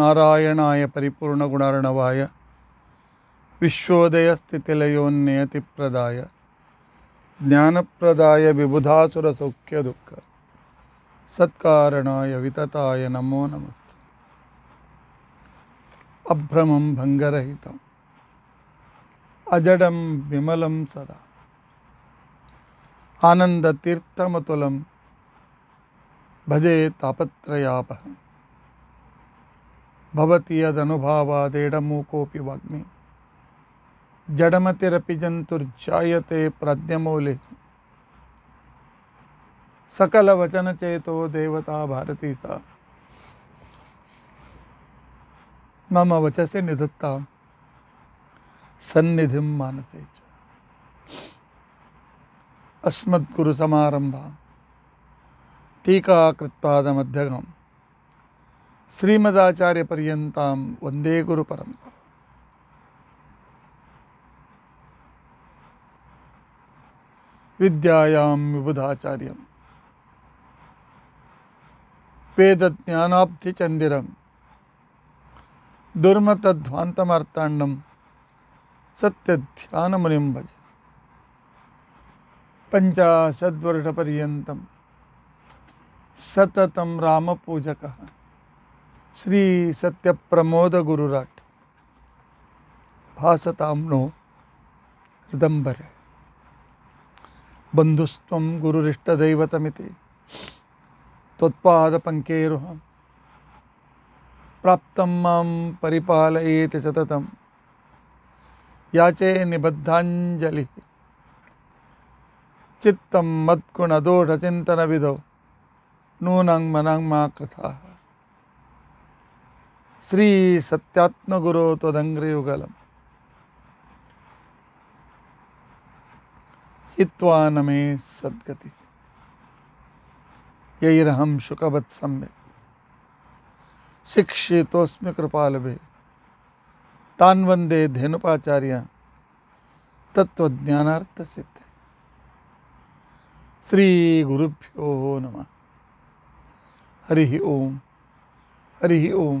നാരായണായ പരിപൂർണ ഗുണാർണവായ വിശ്വോദയ സ്ഥിതിലയോന്നയതിപ്രദായ ജ്ഞാനപ്രദായ വിബുധാസുര സൗഖ്യ ദുഃഖ സത്കാരണായ വിതതായ നമോ നമസ്ത അഭ്രമം ഭംഗരഹിതം അജടം വിമലം സദാ आनंदतीर्थमतुलम भजे तापत्रयापहम भवति यदनुभावादेडमूकोऽपि वाग्मी जडमतिरपि जन्तुर्जायते प्रज्ञमूले सकलवचनचेतो देवता भारती सा मम वचसे निधत्ता सन्निधिं मानसे च अस्मद्गुरुसमारम्भा टीकाकृत्पादमध्यगम् श्रीमदाचार्यपर्यन्तां वन्दे गुरुपरम्परा विद्यायां विबुधाचार्यं सत्य ध्यान सत्यध्यानमुनिं भज सतत राम पूजक श्री सत्य प्रमोद गुरुराट भासतामनो हृदंबर बंधुस्व गुरुरिष्टदैवतमिति त्वत्पादपङ्केरुहं प्राप्तं मां परिपालयेति सततं याचे निबद्धाञ्जलिः चित्तं मत्कुणदोढचिन्तनविदौ नूनं मनाङ्मा कृथाः श्री सत्यात्म गुरु त्वदंग्र युगलम हित्वा नमे सद्गति यईरहम शुकवत् सम्यक् शिक्षितोऽस्मि कृपालभे तान् वन्दे धेनुपाचार्य तत्त्वज्ञानार्थसिद्धे श्रीगुरुभ्यो नमः हरिः ओम हरिः ओम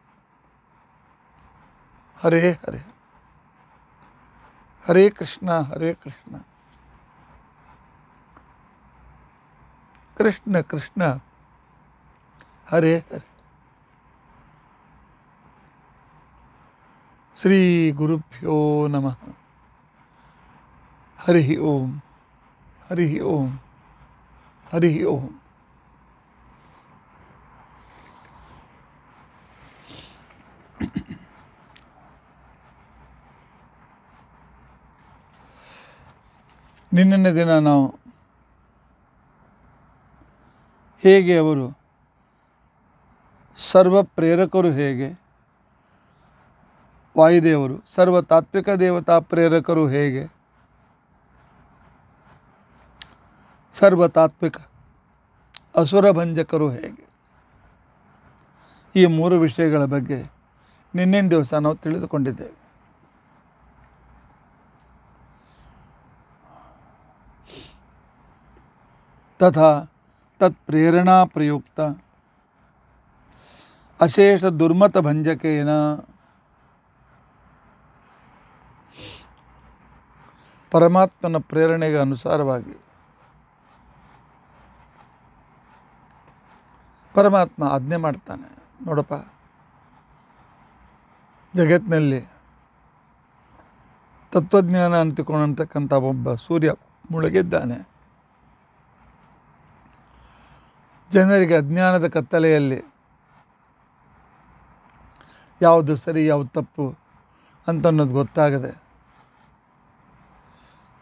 हरे हरे हरे कृष्णा हरे कृष्णा कृष्ण कृष्ण हरे हरे श्री गुरुभ्यो नमः हरि ओम हरि ओम हरि ओम ನಿನ್ನಿನ ದಿನ ನಾವು ಹೇಗೆ ಅವರು ಸರ್ವ ಪ್ರೇರಕರು ಹೇಗೆ ವಾಯುದೇವರು ಸರ್ವ ತಾತ್ವಿಕ ದೇವತಾ ಪ್ರೇರಕರು ಹೇಗೆ ಸರ್ವ ತಾತ್ವಿಕ ಅಸುರ ಭಂಜಕರು ಹೇಗೆ ಈ ಮೂರು ವಿಷಯಗಳ ಬಗ್ಗೆ ನಿನ್ನಿನ ದಿವಸ ನಾವು ತಿಳಿದುಕೊಂಡಿದ್ದೇವೆ तथा तत्प्रेरणा प्रयुक्ता अशेष दुर्मत भंजकेन ಪರಮಾತ್ಮನ ಪ್ರೇರಣೆಗೆ ಅನುಸಾರವಾಗಿ ಪರಮಾತ್ಮ ಆಜ್ಞೆ ಮಾಡ್ತಾನೆ ನೋಡಪ್ಪ ಜಗತ್ತಿನಲ್ಲಿ ತತ್ವಜ್ಞಾನ ಅಂತಿಕೊಂಡಂತಕ್ಕಂಥ ಒಬ್ಬ ಸೂರ್ಯ ಮುಳುಗಿದ್ದಾನೆ ಜನರಿಗೆ ಅಜ್ಞಾನದ ಕತ್ತಲೆಯಲ್ಲಿ ಯಾವುದು ಸರಿ ಯಾವುದು ತಪ್ಪು ಅಂತನ್ನೋದು ಗೊತ್ತಾಗದೆ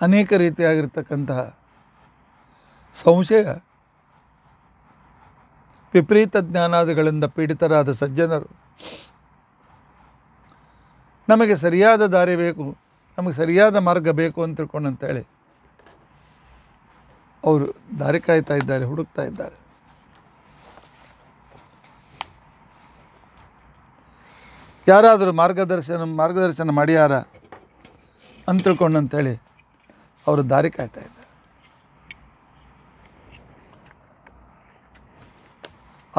ಅನೇಕ ರೀತಿಯಾಗಿರ್ತಕ್ಕಂತಹ ಸಂಶಯ ವಿಪರೀತ ಜ್ಞಾನಾದಿಗಳಿಂದ ಪೀಡಿತರಾದ ಸಜ್ಜನರು ನಮಗೆ ಸರಿಯಾದ ದಾರಿ ಬೇಕು ನಮಗೆ ಸರಿಯಾದ ಮಾರ್ಗ ಬೇಕು ಅಂತ ತಿಳ್ಕೊಂಡು ಅಂತೇಳಿ ಅವರು ದಾರಿ ಕಾಯ್ತಾ ಇದ್ದಾರೆ ಹುಡುಕ್ತಾ ಇದ್ದಾರೆ ಯಾರಾದರೂ ಮಾರ್ಗದರ್ಶನ ಮಾರ್ಗದರ್ಶನ ಮಾಡ್ಯಾರ ಅಂತ ತಿಳ್ಕೊಂಡು ಅವರು ದಾರಿ ಕಾಯ್ತಾ ಇದ್ದಾರೆ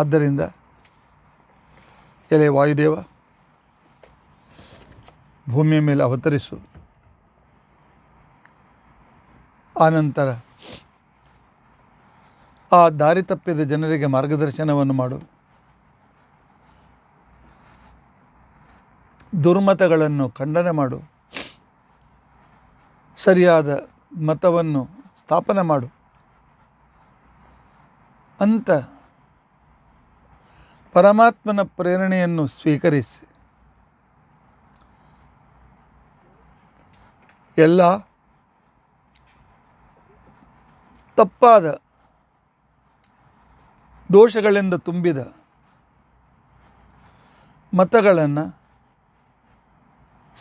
ಆದ್ದರಿಂದ ಎಲೆ ವಾಯುದೇವ ಭೂಮಿಯ ಮೇಲೆ ಅವತರಿಸು ಆನಂತರ ಆ ದಾರಿ ತಪ್ಪಿದ ಜನರಿಗೆ ಮಾರ್ಗದರ್ಶನವನ್ನು ಮಾಡು ದುರ್ಮತಗಳನ್ನು ಖಂಡನೆ ಮಾಡು ಸರಿಯಾದ ಮತವನ್ನು ಸ್ಥಾಪನೆ ಮಾಡು ಅಂತ ಪರಮಾತ್ಮನ ಪ್ರೇರಣೆಯನ್ನು ಸ್ವೀಕರಿಸಿ ಎಲ್ಲ ತಪ್ಪಾದ ದೋಷಗಳಿಂದ ತುಂಬಿದ ಮತಗಳನ್ನು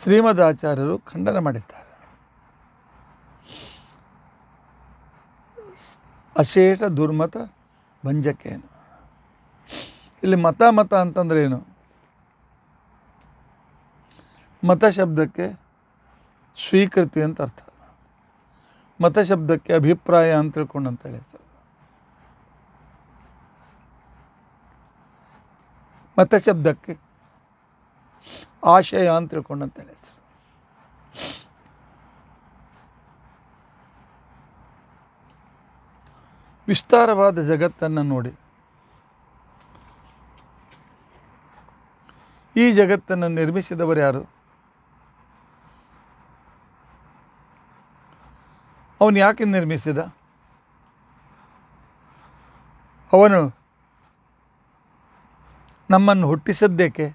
ಶ್ರೀಮದಾಚಾರ್ಯರು ಖಂಡನ ಮಾಡಿದ್ದಾರೆ ಅಶೇಷ ದುರ್ಮತ ಭಂಜಕೇನು ಇಲ್ಲಿ ಮತ ಮತ ಅಂತಂದ್ರೆ ಏನು ಮತ ಶಬ್ದಕ್ಕೆ ಸ್ವೀಕೃತಿ ಅಂತ ಅರ್ಥ ಮತ ಶಬ್ದಕ್ಕೆ ಅಭಿಪ್ರಾಯ ಅಂತ ತಿಳ್ಕೊಂಡು ಹೇಳಿ ಸರ್ ಮತ ಶಬ್ದಕ್ಕೆ ಆಶಯ ಅಂತ ತಿಳ್ಕೊಂಡಂತೇಳಿ ಹೆಸರು ವಿಸ್ತಾರವಾದ ಜಗತ್ತನ್ನು ನೋಡಿ ಈ ಜಗತ್ತನ್ನು ನಿರ್ಮಿಸಿದವರು ಯಾರು ಅವನು ಯಾಕೆ ನಿರ್ಮಿಸಿದ ಅವನು ನಮ್ಮನ್ನು ಹುಟ್ಟಿಸದ್ದೇಕೆ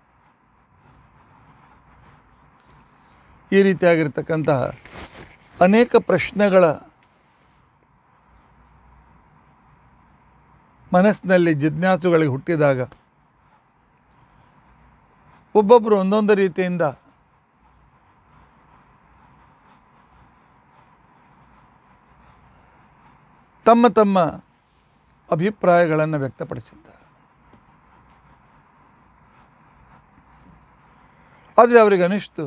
ಈ ರೀತಿಯಾಗಿರ್ತಕ್ಕಂತಹ ಅನೇಕ ಪ್ರಶ್ನೆಗಳ ಮನಸ್ಸಿನಲ್ಲಿ ಜಿಜ್ಞಾಸುಗಳಿಗೆ ಹುಟ್ಟಿದಾಗ ಒಬ್ಬೊಬ್ಬರು ಒಂದೊಂದು ರೀತಿಯಿಂದ ತಮ್ಮ ತಮ್ಮ ಅಭಿಪ್ರಾಯಗಳನ್ನು ವ್ಯಕ್ತಪಡಿಸಿದ್ದಾರೆ ಆದರೆ ಅವರಿಗೆ ಅನಿಸ್ತು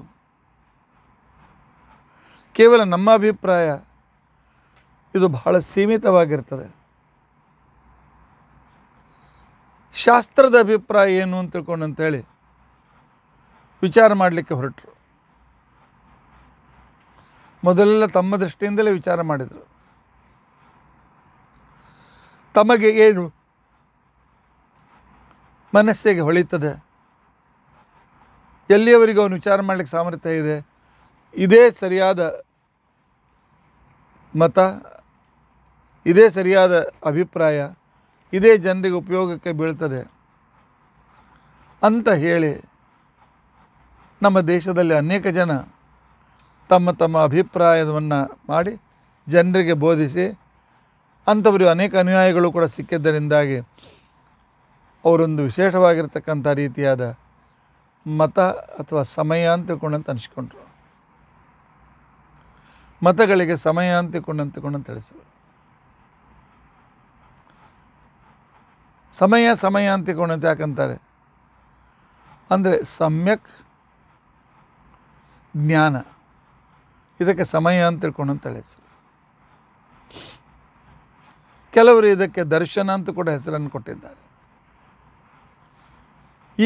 ಕೇವಲ ನಮ್ಮ ಅಭಿಪ್ರಾಯ ಇದು ಬಹಳ ಸೀಮಿತವಾಗಿರ್ತದೆ ಶಾಸ್ತ್ರದ ಅಭಿಪ್ರಾಯ ಏನು ಅಂತ ತಿಳ್ಕೊಂಡು ಅಂತೇಳಿ ವಿಚಾರ ಮಾಡಲಿಕ್ಕೆ ಹೊರಟರು ಮೊದಲೆಲ್ಲ ತಮ್ಮ ದೃಷ್ಟಿಯಿಂದಲೇ ವಿಚಾರ ಮಾಡಿದರು ತಮಗೆ ಏನು ಮನಸ್ಸಿಗೆ ಹೊಳಿತದೆ ಎಲ್ಲಿಯವರಿಗೂ ಅವನು ವಿಚಾರ ಮಾಡಲಿಕ್ಕೆ ಸಾಮರ್ಥ್ಯ ಇದೆ ಇದೇ ಸರಿಯಾದ ಮತ ಇದೇ ಸರಿಯಾದ ಅಭಿಪ್ರಾಯ ಇದೇ ಜನರಿಗೆ ಉಪಯೋಗಕ್ಕೆ ಬೀಳ್ತದೆ ಅಂತ ಹೇಳಿ ನಮ್ಮ ದೇಶದಲ್ಲಿ ಅನೇಕ ಜನ ತಮ್ಮ ತಮ್ಮ ಅಭಿಪ್ರಾಯವನ್ನು ಮಾಡಿ ಜನರಿಗೆ ಬೋಧಿಸಿ ಅಂಥವರು ಅನೇಕ ಅನುಯಾಯಿಗಳು ಕೂಡ ಸಿಕ್ಕಿದ್ದರಿಂದಾಗಿ ಅವರೊಂದು ವಿಶೇಷವಾಗಿರ್ತಕ್ಕಂಥ ರೀತಿಯಾದ ಮತ ಅಥವಾ ಸಮಯ ಅಂತ ತಿಳ್ಕೊಂಡಂತ ಅನಿಸ್ಕೊಂಡ್ರು ಮತಗಳಿಗೆ ಸಮಯ ಅಂತಿಕೊಂಡು ಅಂತಿಕೊಂಡು ತಿಳಿಸಿದರು ಸಮಯ ಸಮಯ ಅಂತಿಕೊಂಡಂತೆ ಯಾಕಂತಾರೆ ಅಂದರೆ ಸಮ್ಯಕ್ ಜ್ಞಾನ ಇದಕ್ಕೆ ಸಮಯ ಅಂತ ತಿಳ್ಕೊಂಡಂತ ಹೆಸರು ಕೆಲವರು ಇದಕ್ಕೆ ದರ್ಶನ ಅಂತ ಕೂಡ ಹೆಸರನ್ನು ಕೊಟ್ಟಿದ್ದಾರೆ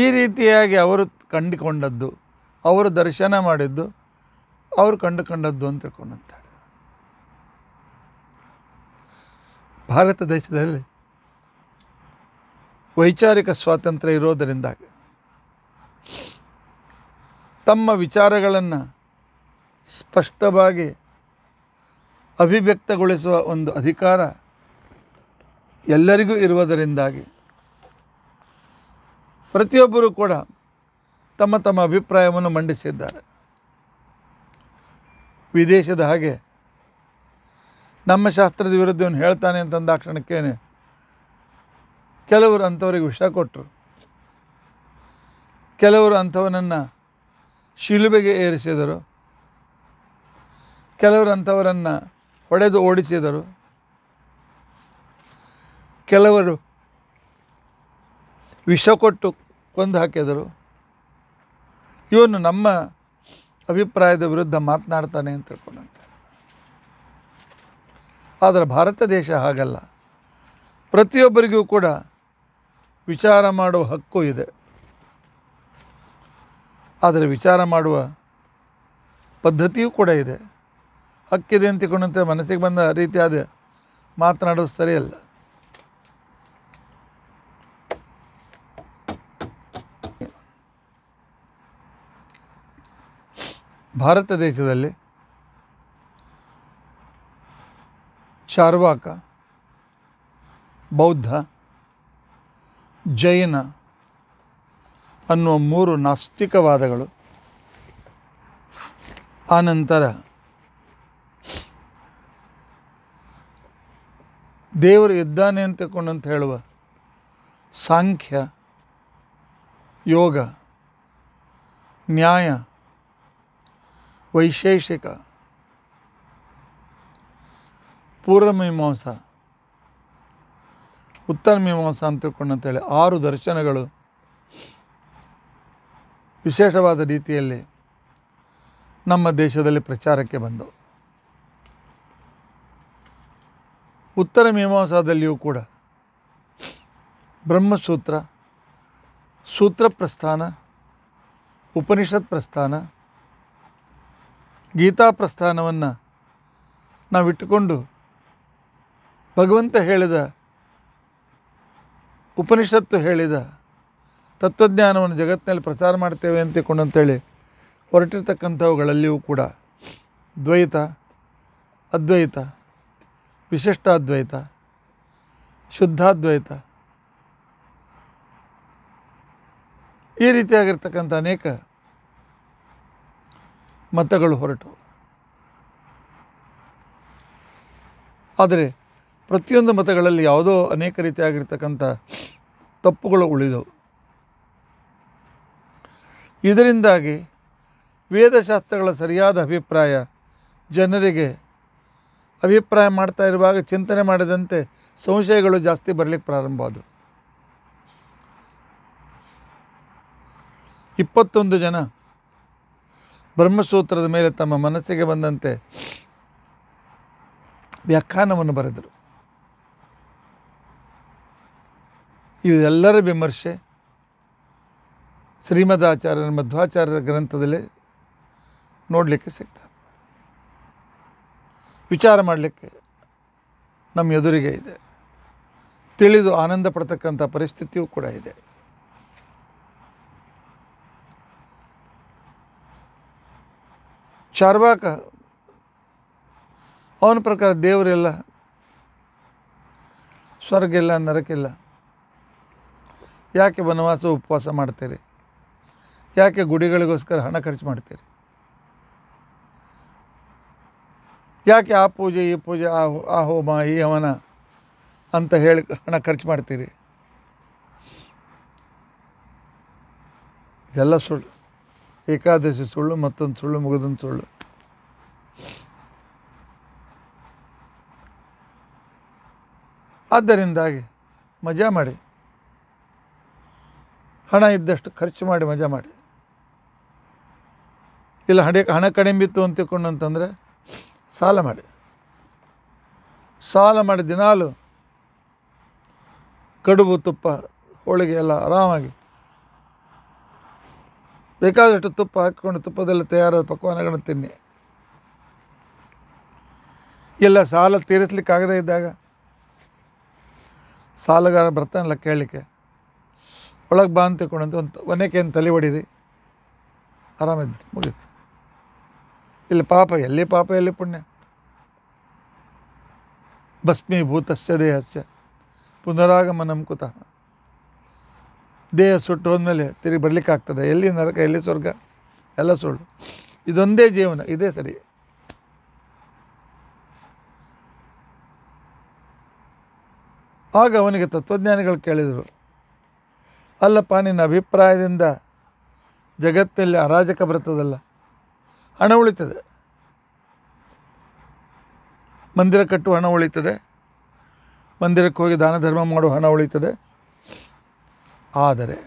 ಈ ರೀತಿಯಾಗಿ ಅವರು ಕಂಡುಕೊಂಡದ್ದು ಅವರು ದರ್ಶನ ಮಾಡಿದ್ದು ಅವರು ಕಂಡು ಕಂಡದ್ದು ಅಂತ ತಿಳ್ಕೊಂಡಂತಾರೆ ಭಾರತ ದೇಶದಲ್ಲಿ ವೈಚಾರಿಕ ಸ್ವಾತಂತ್ರ್ಯ ಇರೋದರಿಂದಾಗಿ ತಮ್ಮ ವಿಚಾರಗಳನ್ನು ಸ್ಪಷ್ಟವಾಗಿ ಅಭಿವ್ಯಕ್ತಗೊಳಿಸುವ ಒಂದು ಅಧಿಕಾರ ಎಲ್ಲರಿಗೂ ಇರುವುದರಿಂದಾಗಿ ಪ್ರತಿಯೊಬ್ಬರೂ ಕೂಡ ತಮ್ಮ ತಮ್ಮ ಅಭಿಪ್ರಾಯವನ್ನು ಮಂಡಿಸಿದ್ದಾರೆ ವಿದೇಶದ ಹಾಗೆ ನಮ್ಮ ಶಾಸ್ತ್ರದ ವಿರುದ್ಧವನ್ನು ಹೇಳ್ತಾನೆ ಅಂತಂದ ಕ್ಷಣಕ್ಕೇನೆ ಕೆಲವರು ಅಂಥವರಿಗೆ ವಿಷ ಕೊಟ್ಟರು ಕೆಲವರು ಅಂಥವನನ್ನು ಶಿಲುಬೆಗೆ ಏರಿಸಿದರು ಕೆಲವರು ಅಂಥವರನ್ನು ಹೊಡೆದು ಓಡಿಸಿದರು ಕೆಲವರು ವಿಷ ಕೊಟ್ಟು ಕೊಂದು ಹಾಕಿದರು ಇವನು ನಮ್ಮ ಅಭಿಪ್ರಾಯದ ವಿರುದ್ಧ ಮಾತನಾಡ್ತಾನೆ ಅಂತ ತಿಳ್ಕೊಂಡಂತೆ ಆದರೆ ಭಾರತ ದೇಶ ಹಾಗಲ್ಲ ಪ್ರತಿಯೊಬ್ಬರಿಗೂ ಕೂಡ ವಿಚಾರ ಮಾಡುವ ಹಕ್ಕು ಇದೆ ಆದರೆ ವಿಚಾರ ಮಾಡುವ ಪದ್ಧತಿಯೂ ಕೂಡ ಇದೆ ಹಕ್ಕಿದೆ ಅಂತ ತಿಳ್ಕೊಂಡಂತೆ ಮನಸ್ಸಿಗೆ ಬಂದ ರೀತಿಯಾದ ಮಾತನಾಡೋದು ಸರಿಯಲ್ಲ ಭಾರತ ದೇಶದಲ್ಲಿ ಚಾರ್ವಾಕ ಬೌದ್ಧ ಜೈನ ಅನ್ನುವ ಮೂರು ನಾಸ್ತಿಕವಾದಗಳು ಆನಂತರ ದೇವರು ಇದ್ದಾನೆ ಅಂತ ಹೇಳುವ ಸಾಂಖ್ಯ ಯೋಗ ನ್ಯಾಯ ವೈಶೇಷಿಕ ಪೂರ್ವಮೀಮಾಂಸ ಉತ್ತರ ಮೀಮಾಂಸ ಅಂತ ತಿಳ್ಕೊಂಡಂತೇಳಿ ಆರು ದರ್ಶನಗಳು ವಿಶೇಷವಾದ ರೀತಿಯಲ್ಲಿ ನಮ್ಮ ದೇಶದಲ್ಲಿ ಪ್ರಚಾರಕ್ಕೆ ಬಂದವು ಉತ್ತರ ಮೀಮಾಂಸಾದಲ್ಲಿಯೂ ಕೂಡ ಬ್ರಹ್ಮಸೂತ್ರ ಸೂತ್ರ ಪ್ರಸ್ಥಾನ ಉಪನಿಷತ್ ಪ್ರಸ್ಥಾನ ಗೀತಾ ಪ್ರಸ್ಥಾನವನ್ನು ನಾವಿಟ್ಟುಕೊಂಡು ಭಗವಂತ ಹೇಳಿದ ಉಪನಿಷತ್ತು ಹೇಳಿದ ತತ್ವಜ್ಞಾನವನ್ನು ಜಗತ್ತಿನಲ್ಲಿ ಪ್ರಚಾರ ಮಾಡ್ತೇವೆ ಅಂತಿಕೊಂಡು ಅಂತೇಳಿ ಹೊರಟಿರ್ತಕ್ಕಂಥವುಗಳಲ್ಲಿಯೂ ಕೂಡ ದ್ವೈತ ಅದ್ವೈತ ವಿಶಿಷ್ಟಾದ್ವೈತ ಶುದ್ಧಾದ್ವೈತ ಈ ರೀತಿಯಾಗಿರ್ತಕ್ಕಂಥ ಅನೇಕ ಮತಗಳು ಹೊರಟವು ಆದರೆ ಪ್ರತಿಯೊಂದು ಮತಗಳಲ್ಲಿ ಯಾವುದೋ ಅನೇಕ ರೀತಿಯಾಗಿರ್ತಕ್ಕಂಥ ತಪ್ಪುಗಳು ಉಳಿದವು ಇದರಿಂದಾಗಿ ವೇದಶಾಸ್ತ್ರಗಳ ಸರಿಯಾದ ಅಭಿಪ್ರಾಯ ಜನರಿಗೆ ಅಭಿಪ್ರಾಯ ಮಾಡ್ತಾ ಇರುವಾಗ ಚಿಂತನೆ ಮಾಡಿದಂತೆ ಸಂಶಯಗಳು ಜಾಸ್ತಿ ಬರಲಿಕ್ಕೆ ಪ್ರಾರಂಭವಾದವು ಇಪ್ಪತ್ತೊಂದು ಜನ ಬ್ರಹ್ಮಸೂತ್ರದ ಮೇಲೆ ತಮ್ಮ ಮನಸ್ಸಿಗೆ ಬಂದಂತೆ ವ್ಯಾಖ್ಯಾನವನ್ನು ಬರೆದರು ಇವೆಲ್ಲರ ವಿಮರ್ಶೆ ಶ್ರೀಮದಾಚಾರ್ಯರ ಮಧ್ವಾಚಾರ್ಯರ ಗ್ರಂಥದಲ್ಲಿ ನೋಡಲಿಕ್ಕೆ ಸಿಗ್ತದೆ ವಿಚಾರ ಮಾಡಲಿಕ್ಕೆ ನಮ್ಮ ಎದುರಿಗೆ ಇದೆ ತಿಳಿದು ಆನಂದ ಪಡ್ತಕ್ಕಂಥ ಪರಿಸ್ಥಿತಿಯೂ ಕೂಡ ಇದೆ ಚಾರ್ವಾಕ ಅವನ ಪ್ರಕಾರ ದೇವರಿಲ್ಲ ಸ್ವರ್ಗಿಲ್ಲ ನರಕಿಲ್ಲ ಯಾಕೆ ವನವಾಸ ಉಪವಾಸ ಮಾಡ್ತೀರಿ ಯಾಕೆ ಗುಡಿಗಳಿಗೋಸ್ಕರ ಹಣ ಖರ್ಚು ಮಾಡ್ತೀರಿ ಯಾಕೆ ಆ ಪೂಜೆ ಈ ಪೂಜೆ ಆ ಆ ಹೋಮ ಈ ಹವನ ಅಂತ ಹೇಳಿ ಹಣ ಖರ್ಚು ಮಾಡ್ತೀರಿ ಇದೆಲ್ಲ ಸುಳ್ಳು ಏಕಾದಶಿ ಸುಳ್ಳು ಮತ್ತೊಂದು ಸುಳ್ಳು ಮುಗಿದೊಂದು ಸುಳ್ಳು ಆದ್ದರಿಂದಾಗಿ ಮಜಾ ಮಾಡಿ ಹಣ ಇದ್ದಷ್ಟು ಖರ್ಚು ಮಾಡಿ ಮಜಾ ಮಾಡಿ ಇಲ್ಲ ಹಡೆ ಹಣ ಕಡಿಮೆ ಇತ್ತು ಅಂತ ತಿಳ್ಕೊಂಡು ಅಂತಂದರೆ ಸಾಲ ಮಾಡಿ ಸಾಲ ಮಾಡಿ ದಿನಾಲು ಕಡುಬು ತುಪ್ಪ ಹೋಳಿಗೆ ಎಲ್ಲ ಆರಾಮಾಗಿ ಬೇಕಾದಷ್ಟು ತುಪ್ಪ ಹಾಕಿಕೊಂಡು ತುಪ್ಪದಲ್ಲಿ ತಯಾರಾದ ಪಕ್ವಾನಗಳನ್ನು ತಿನ್ನಿ ಇಲ್ಲ ಸಾಲ ತೀರಿಸ್ಲಿಕ್ಕಾಗದೇ ಇದ್ದಾಗ ಸಾಲಗಾರ ಬರ್ತಾನಲ್ಲ ಕೇಳಲಿಕ್ಕೆ ಒಳಗೆ ಬಾ ಅಂತ ತಿಳ್ಕೊಂಡಂತ ಒಂದು ಒನೇಕೇನು ತಲೆ ಹೊಡೀರಿ ಆರಾಮಿದ್ದು ಮುಗೀತು ಇಲ್ಲಿ ಪಾಪ ಎಲ್ಲಿ ಪಾಪ ಎಲ್ಲಿ ಪುಣ್ಯ ಭಸ್ಮೀಭೂತಸ್ಯ ದೇಹಸ್ಯ ಪುನರಾಗಮನಂ ಕುತಃ ದೇಹ ಸುಟ್ಟು ಹೋದ್ಮೇಲೆ ತಿರುಗಿ ಆಗ್ತದೆ ಎಲ್ಲಿ ನರಕ ಎಲ್ಲಿ ಸ್ವರ್ಗ ಎಲ್ಲ ಸುಳ್ಳು ಇದೊಂದೇ ಜೀವನ ಇದೇ ಸರಿ ಆಗ ಅವನಿಗೆ ತತ್ವಜ್ಞಾನಿಗಳು ಕೇಳಿದರು ಅಲ್ಲಪ್ಪ ನಿನ್ನ ಅಭಿಪ್ರಾಯದಿಂದ ಜಗತ್ತಿನಲ್ಲಿ ಅರಾಜಕ ಬರ್ತದಲ್ಲ ಹಣ ಉಳಿತದೆ ಮಂದಿರ ಕಟ್ಟು ಹಣ ಉಳಿತದೆ ಮಂದಿರಕ್ಕೆ ಹೋಗಿ ದಾನ ಧರ್ಮ ಮಾಡು ಹಣ ಉಳಿತದೆ ಆದರೆ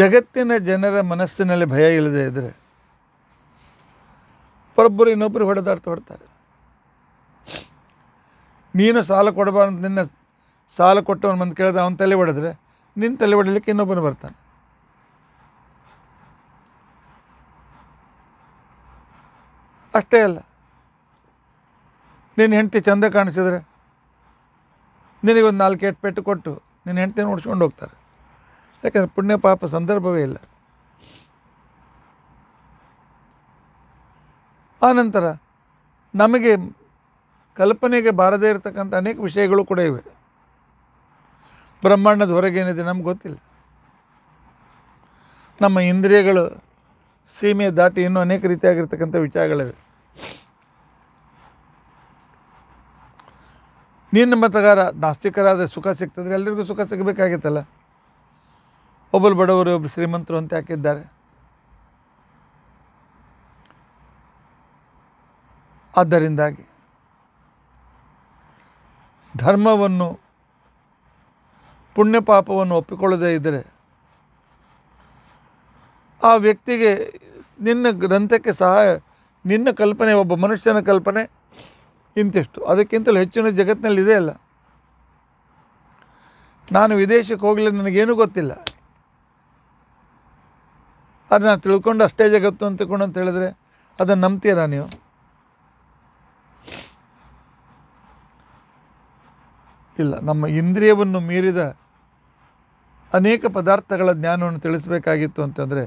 ಜಗತ್ತಿನ ಜನರ ಮನಸ್ಸಿನಲ್ಲಿ ಭಯ ಇಲ್ಲದೆ ಇದ್ದರೆ ಒಬ್ಬೊಬ್ಬರು ಇನ್ನೊಬ್ಬರು ಹೊಡೆದಾಡ್ತಾ ಹೊಡ್ತಾರೆ ನೀನು ಸಾಲ ಕೊಡಬಾರ್ದು ನಿನ್ನ ಸಾಲ ಕೊಟ್ಟವನು ಮಂದು ಕೇಳಿದ ಅವನ ತಲೆ ಹೊಡೆದ್ರೆ ನಿನ್ನ ತಲೆ ಹೊಡಲಿಕ್ಕೆ ಇನ್ನೊಬ್ಬನು ಬರ್ತಾನೆ ಅಷ್ಟೇ ಅಲ್ಲ ನಿನ್ನ ಹೆಂಡತಿ ಚಂದ ಕಾಣಿಸಿದ್ರೆ ನಿನಗೊಂದು ನಾಲ್ಕು ಪೆಟ್ಟು ಕೊಟ್ಟು ನಿನ್ನ ಹೆಂಡ್ತಿನ ಓಡಿಸ್ಕೊಂಡು ಹೋಗ್ತಾರೆ ಯಾಕಂದರೆ ಪುಣ್ಯ ಪಾಪ ಸಂದರ್ಭವೇ ಇಲ್ಲ ಆನಂತರ ನಮಗೆ ಕಲ್ಪನೆಗೆ ಬಾರದೇ ಇರತಕ್ಕಂಥ ಅನೇಕ ವಿಷಯಗಳು ಕೂಡ ಇವೆ ಬ್ರಹ್ಮಾಂಡದ ಹೊರಗೇನಿದೆ ನಮ್ಗೆ ಗೊತ್ತಿಲ್ಲ ನಮ್ಮ ಇಂದ್ರಿಯಗಳು ಸೀಮೆ ದಾಟಿ ಇನ್ನೂ ಅನೇಕ ರೀತಿಯಾಗಿರ್ತಕ್ಕಂಥ ವಿಚಾರಗಳಿವೆ ನಿನ್ನ ಮತಗಾರ ನಾಸ್ತಿಕರಾದ ಸುಖ ಸಿಗ್ತದ್ರೆ ಎಲ್ಲರಿಗೂ ಸುಖ ಸಿಗಬೇಕಾಗಿತ್ತಲ್ಲ ಒಬ್ಬರು ಬಡವರು ಒಬ್ಬರು ಶ್ರೀಮಂತರು ಅಂತ ಹಾಕಿದ್ದಾರೆ ಆದ್ದರಿಂದಾಗಿ ಧರ್ಮವನ್ನು ಪುಣ್ಯ ಪಾಪವನ್ನು ಒಪ್ಪಿಕೊಳ್ಳದೇ ಇದ್ದರೆ ಆ ವ್ಯಕ್ತಿಗೆ ನಿನ್ನ ಗ್ರಂಥಕ್ಕೆ ಸಹಾಯ ನಿನ್ನ ಕಲ್ಪನೆ ಒಬ್ಬ ಮನುಷ್ಯನ ಕಲ್ಪನೆ ಇಂತಿಷ್ಟು ಅದಕ್ಕಿಂತಲೂ ಹೆಚ್ಚಿನ ಜಗತ್ತಿನಲ್ಲಿ ಇದೆ ಅಲ್ಲ ನಾನು ವಿದೇಶಕ್ಕೆ ಹೋಗಲಿ ನನಗೇನು ಗೊತ್ತಿಲ್ಲ ಆದರೆ ನಾನು ತಿಳ್ಕೊಂಡು ಅಷ್ಟೇ ಜಗತ್ತು ಅಂತ ಅಂತ ಹೇಳಿದ್ರೆ ಅದನ್ನು ನಂಬ್ತೀರಾ ನೀವು ಇಲ್ಲ ನಮ್ಮ ಇಂದ್ರಿಯವನ್ನು ಮೀರಿದ ಅನೇಕ ಪದಾರ್ಥಗಳ ಜ್ಞಾನವನ್ನು ತಿಳಿಸಬೇಕಾಗಿತ್ತು ಅಂತಂದರೆ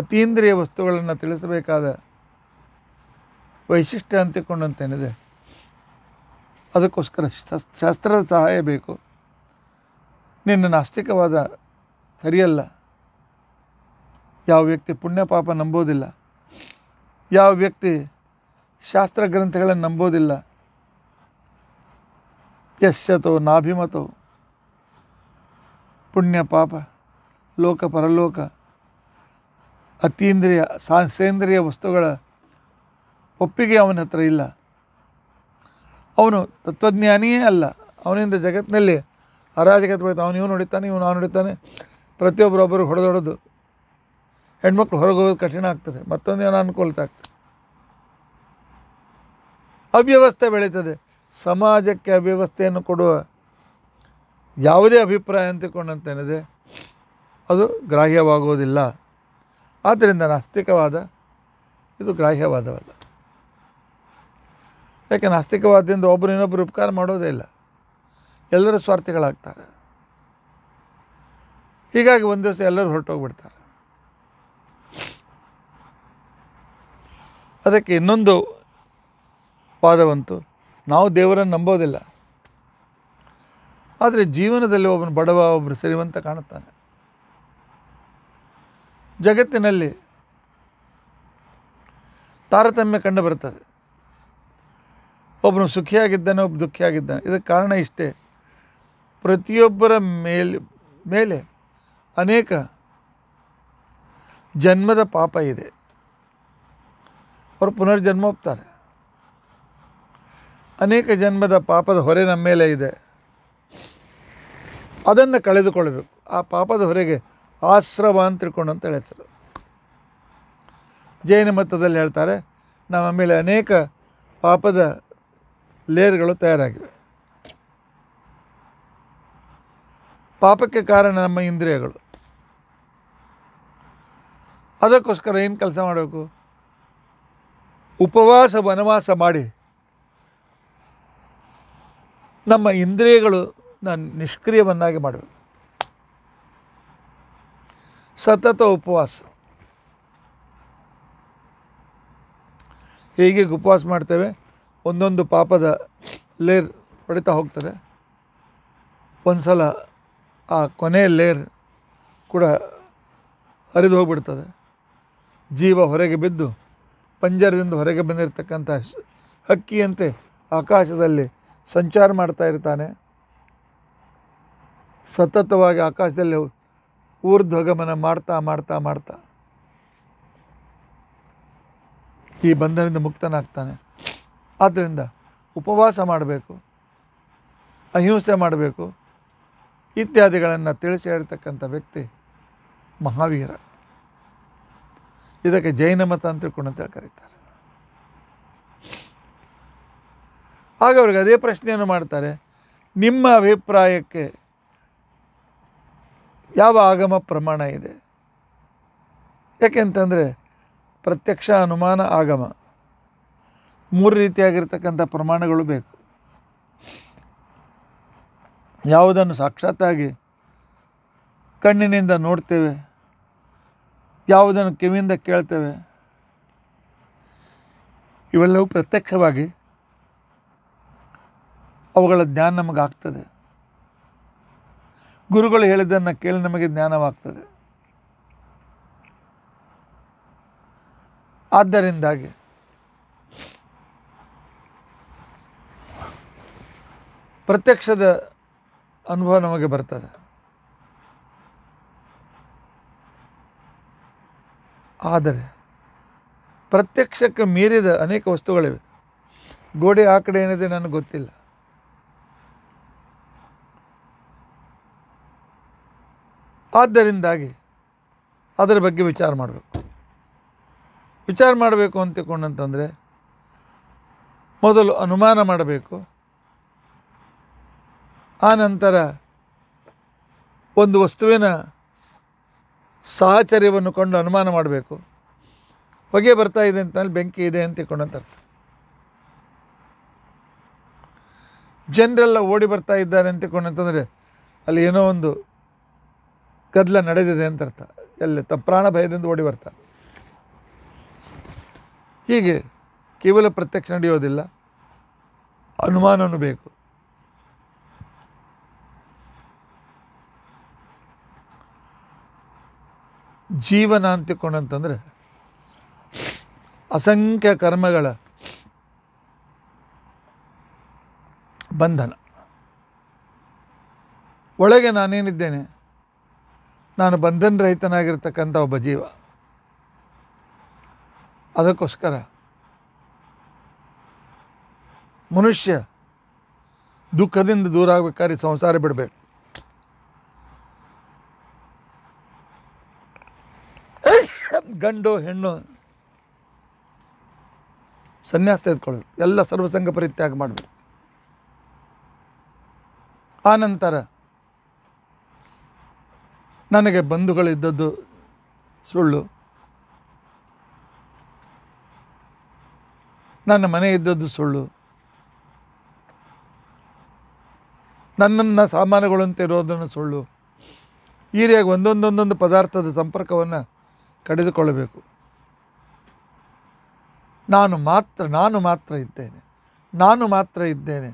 ಅತೀಂದ್ರಿಯ ವಸ್ತುಗಳನ್ನು ತಿಳಿಸಬೇಕಾದ ವೈಶಿಷ್ಟ್ಯ ಅಂತಿಕೊಂಡಂತೇನಿದೆ ಅದಕ್ಕೋಸ್ಕರ ಶಾಸ್ತ್ರದ ಸಹಾಯ ಬೇಕು ನಿನ್ನ ನಾಸ್ತಿಕವಾದ ಸರಿಯಲ್ಲ ಯಾವ ವ್ಯಕ್ತಿ ಪುಣ್ಯ ಪಾಪ ನಂಬೋದಿಲ್ಲ ಯಾವ ವ್ಯಕ್ತಿ ಶಾಸ್ತ್ರ ಗ್ರಂಥಗಳನ್ನು ನಂಬೋದಿಲ್ಲ ಯಶತೋ ನಾಭಿಮತೋ ಪುಣ್ಯ ಪಾಪ ಲೋಕ ಪರಲೋಕ ಅತೀಂದ್ರಿಯ ಸಾಂಸೇಂದ್ರಿಯ ವಸ್ತುಗಳ ಒಪ್ಪಿಗೆ ಅವನ ಹತ್ರ ಇಲ್ಲ ಅವನು ತತ್ವಜ್ಞಾನಿಯೇ ಅಲ್ಲ ಅವನಿಂದ ಜಗತ್ತಿನಲ್ಲಿ ಅರಾಜಕತೆ ಬೆಳೀತಾನೆ ಅವನು ಇವನು ನೋಡಿತಾನೆ ಇವನು ಅವನು ಹೊಡಿತಾನೆ ಪ್ರತಿಯೊಬ್ಬರೊಬ್ಬರು ಹೊಡೆದೊಡೆದು ಹೆಣ್ಮಕ್ಳು ಹೊರಗೆ ಹೋಗೋದು ಕಠಿಣ ಆಗ್ತದೆ ಮತ್ತೊಂದು ಅನುಕೂಲತೆ ಆಗ್ತದೆ ಅವ್ಯವಸ್ಥೆ ಬೆಳೀತದೆ ಸಮಾಜಕ್ಕೆ ಅವ್ಯವಸ್ಥೆಯನ್ನು ಕೊಡುವ ಯಾವುದೇ ಅಭಿಪ್ರಾಯ ಅಂತಕೊಂಡಂತೇನಿದೆ ಅದು ಗ್ರಾಹ್ಯವಾಗುವುದಿಲ್ಲ ಆದ್ದರಿಂದ ನಾಸ್ತಿಕವಾದ ಇದು ಗ್ರಾಹ್ಯವಾದವಲ್ಲ ಯಾಕೆ ನಾಸ್ತಿಕವಾದದಿಂದ ಒಬ್ಬರು ಇನ್ನೊಬ್ಬರು ಉಪಕಾರ ಮಾಡೋದೇ ಇಲ್ಲ ಎಲ್ಲರೂ ಸ್ವಾರ್ಥಿಗಳಾಗ್ತಾರೆ ಹೀಗಾಗಿ ಒಂದು ದಿವಸ ಎಲ್ಲರೂ ಹೊರಟೋಗ್ಬಿಡ್ತಾರೆ ಅದಕ್ಕೆ ಇನ್ನೊಂದು ವಾದವಂತು ನಾವು ದೇವರನ್ನು ನಂಬೋದಿಲ್ಲ ಆದರೆ ಜೀವನದಲ್ಲಿ ಒಬ್ಬನು ಬಡವ ಒಬ್ಬರು ಸರಿವಂತ ಕಾಣುತ್ತಾನೆ ಜಗತ್ತಿನಲ್ಲಿ ತಾರತಮ್ಯ ಕಂಡು ಬರುತ್ತದೆ ಒಬ್ಬನು ಸುಖಿಯಾಗಿದ್ದಾನೆ ಒಬ್ಬ ದುಃಖಿಯಾಗಿದ್ದಾನೆ ಇದಕ್ಕೆ ಕಾರಣ ಇಷ್ಟೇ ಪ್ರತಿಯೊಬ್ಬರ ಮೇಲೆ ಮೇಲೆ ಅನೇಕ ಜನ್ಮದ ಪಾಪ ಇದೆ ಅವರು ಪುನರ್ಜನ್ಮ ಒಪ್ತಾರೆ ಅನೇಕ ಜನ್ಮದ ಪಾಪದ ಹೊರೆ ನಮ್ಮ ಮೇಲೆ ಇದೆ ಅದನ್ನು ಕಳೆದುಕೊಳ್ಳಬೇಕು ಆ ಪಾಪದ ಹೊರೆಗೆ ಆಶ್ರವ ಅಂತ ತಿಳ್ಕೊಂಡು ಅಂತ ಹೇಳ್ತಾರೆ ಜೈನ ಮತದಲ್ಲಿ ಹೇಳ್ತಾರೆ ನಮ್ಮ ಮೇಲೆ ಅನೇಕ ಪಾಪದ ಲೇಯರ್ಗಳು ತಯಾರಾಗಿವೆ ಪಾಪಕ್ಕೆ ಕಾರಣ ನಮ್ಮ ಇಂದ್ರಿಯಗಳು ಅದಕ್ಕೋಸ್ಕರ ಏನು ಕೆಲಸ ಮಾಡಬೇಕು ಉಪವಾಸ ವನವಾಸ ಮಾಡಿ ನಮ್ಮ ಇಂದ್ರಿಯಗಳು ನಾನು ನಿಷ್ಕ್ರಿಯವನ್ನಾಗಿ ಮಾಡಬೇಕು ಸತತ ಉಪವಾಸ ಹೇಗೆ ಉಪವಾಸ ಮಾಡ್ತೇವೆ ಒಂದೊಂದು ಪಾಪದ ಲೇರ್ ಹೊಡಿತಾ ಹೋಗ್ತದೆ ಒಂದು ಸಲ ಆ ಕೊನೆಯ ಲೇರ್ ಕೂಡ ಹರಿದು ಹೋಗ್ಬಿಡ್ತದೆ ಜೀವ ಹೊರಗೆ ಬಿದ್ದು ಪಂಜರದಿಂದ ಹೊರಗೆ ಬಂದಿರತಕ್ಕಂಥ ಹಕ್ಕಿಯಂತೆ ಆಕಾಶದಲ್ಲಿ ಸಂಚಾರ ಮಾಡ್ತಾ ಇರ್ತಾನೆ ಸತತವಾಗಿ ಆಕಾಶದಲ್ಲಿ ಊರ್ಧ್ವಗಮನ ಮಾಡ್ತಾ ಮಾಡ್ತಾ ಮಾಡ್ತಾ ಈ ಬಂಧನದಿಂದ ಮುಕ್ತನಾಗ್ತಾನೆ ಆದ್ದರಿಂದ ಉಪವಾಸ ಮಾಡಬೇಕು ಅಹಿಂಸೆ ಮಾಡಬೇಕು ಇತ್ಯಾದಿಗಳನ್ನು ತಿಳಿಸಿ ಹೇಳ್ತಕ್ಕಂಥ ವ್ಯಕ್ತಿ ಮಹಾವೀರ ಇದಕ್ಕೆ ಜೈನ ಮತ ಅಂತ ಅಂತೇಳಿ ಕರೀತಾರೆ ಆಗ ಅವ್ರಿಗೆ ಅದೇ ಪ್ರಶ್ನೆಯನ್ನು ಮಾಡ್ತಾರೆ ನಿಮ್ಮ ಅಭಿಪ್ರಾಯಕ್ಕೆ ಯಾವ ಆಗಮ ಪ್ರಮಾಣ ಇದೆ ಯಾಕೆಂತಂದರೆ ಪ್ರತ್ಯಕ್ಷ ಅನುಮಾನ ಆಗಮ ಮೂರು ರೀತಿಯಾಗಿರ್ತಕ್ಕಂಥ ಪ್ರಮಾಣಗಳು ಬೇಕು ಯಾವುದನ್ನು ಸಾಕ್ಷಾತ್ತಾಗಿ ಕಣ್ಣಿನಿಂದ ನೋಡ್ತೇವೆ ಯಾವುದನ್ನು ಕಿವಿಯಿಂದ ಕೇಳ್ತೇವೆ ಇವೆಲ್ಲವೂ ಪ್ರತ್ಯಕ್ಷವಾಗಿ ಅವುಗಳ ಜ್ಞಾನ ನಮಗಾಗ್ತದೆ ಗುರುಗಳು ಹೇಳಿದ್ದನ್ನು ಕೇಳಿ ನಮಗೆ ಜ್ಞಾನವಾಗ್ತದೆ ಆದ್ದರಿಂದಾಗಿ ಪ್ರತ್ಯಕ್ಷದ ಅನುಭವ ನಮಗೆ ಬರ್ತದೆ ಆದರೆ ಪ್ರತ್ಯಕ್ಷಕ್ಕೆ ಮೀರಿದ ಅನೇಕ ವಸ್ತುಗಳಿವೆ ಗೋಡೆ ಆ ಕಡೆ ಏನಿದೆ ನನಗೆ ಗೊತ್ತಿಲ್ಲ ಆದ್ದರಿಂದಾಗಿ ಅದರ ಬಗ್ಗೆ ವಿಚಾರ ಮಾಡಬೇಕು ವಿಚಾರ ಮಾಡಬೇಕು ಅಂತಕೊಂಡಂತಂದರೆ ಮೊದಲು ಅನುಮಾನ ಮಾಡಬೇಕು ಆನಂತರ ಒಂದು ವಸ್ತುವಿನ ಸಾಹಚರ್ಯವನ್ನು ಕೊಂಡು ಅನುಮಾನ ಮಾಡಬೇಕು ಹೊಗೆ ಬರ್ತಾ ಇದೆ ಅಂತ ಬೆಂಕಿ ಇದೆ ಅಂತ ತಿಳ್ಕೊಂಡಂತ ಅರ್ಥ ಜನರೆಲ್ಲ ಓಡಿ ಬರ್ತಾ ಇದ್ದಾರೆ ಅಂತ ತಿಳ್ಕೊಂಡಂತಂದರೆ ಅಲ್ಲಿ ಏನೋ ಒಂದು ಗದ್ದಲ ನಡೆದಿದೆ ಅಂತ ಅರ್ಥ ಎಲ್ಲ ತಮ್ಮ ಪ್ರಾಣ ಭಯದಿಂದ ಓಡಿ ಬರ್ತಾರೆ ಹೀಗೆ ಕೇವಲ ಪ್ರತ್ಯಕ್ಷ ನಡೆಯೋದಿಲ್ಲ ಅನುಮಾನವೂ ಬೇಕು ಜೀವನ ಅಂತಂದರೆ ಅಸಂಖ್ಯ ಕರ್ಮಗಳ ಬಂಧನ ಒಳಗೆ ನಾನೇನಿದ್ದೇನೆ ನಾನು ಬಂಧನ ರಹಿತನಾಗಿರ್ತಕ್ಕಂಥ ಒಬ್ಬ ಜೀವ ಅದಕ್ಕೋಸ್ಕರ ಮನುಷ್ಯ ದುಃಖದಿಂದ ದೂರ ಆಗ್ಬೇಕಾದ್ರೆ ಸಂಸಾರ ಬಿಡಬೇಕು ಗಂಡು ಹೆಣ್ಣು ಸನ್ಯಾಸ ತೆಗೆದುಕೊಳ್ಬೇಕು ಎಲ್ಲ ಸರ್ವಸಂಗ ಪರಿತ್ಯಾಗ ಮಾಡಬೇಕು ಆನಂತರ ನನಗೆ ಬಂಧುಗಳಿದ್ದದ್ದು ಸುಳ್ಳು ನನ್ನ ಮನೆ ಇದ್ದದ್ದು ಸುಳ್ಳು ನನ್ನನ್ನು ಸಾಮಾನುಗಳಂತೆ ಇರೋದನ್ನು ಸುಳ್ಳು ಈ ರೀತಿಯಾಗಿ ಒಂದೊಂದೊಂದೊಂದು ಪದಾರ್ಥದ ಸಂಪರ್ಕವನ್ನು ಕಳೆದುಕೊಳ್ಳಬೇಕು ನಾನು ಮಾತ್ರ ನಾನು ಮಾತ್ರ ಇದ್ದೇನೆ ನಾನು ಮಾತ್ರ ಇದ್ದೇನೆ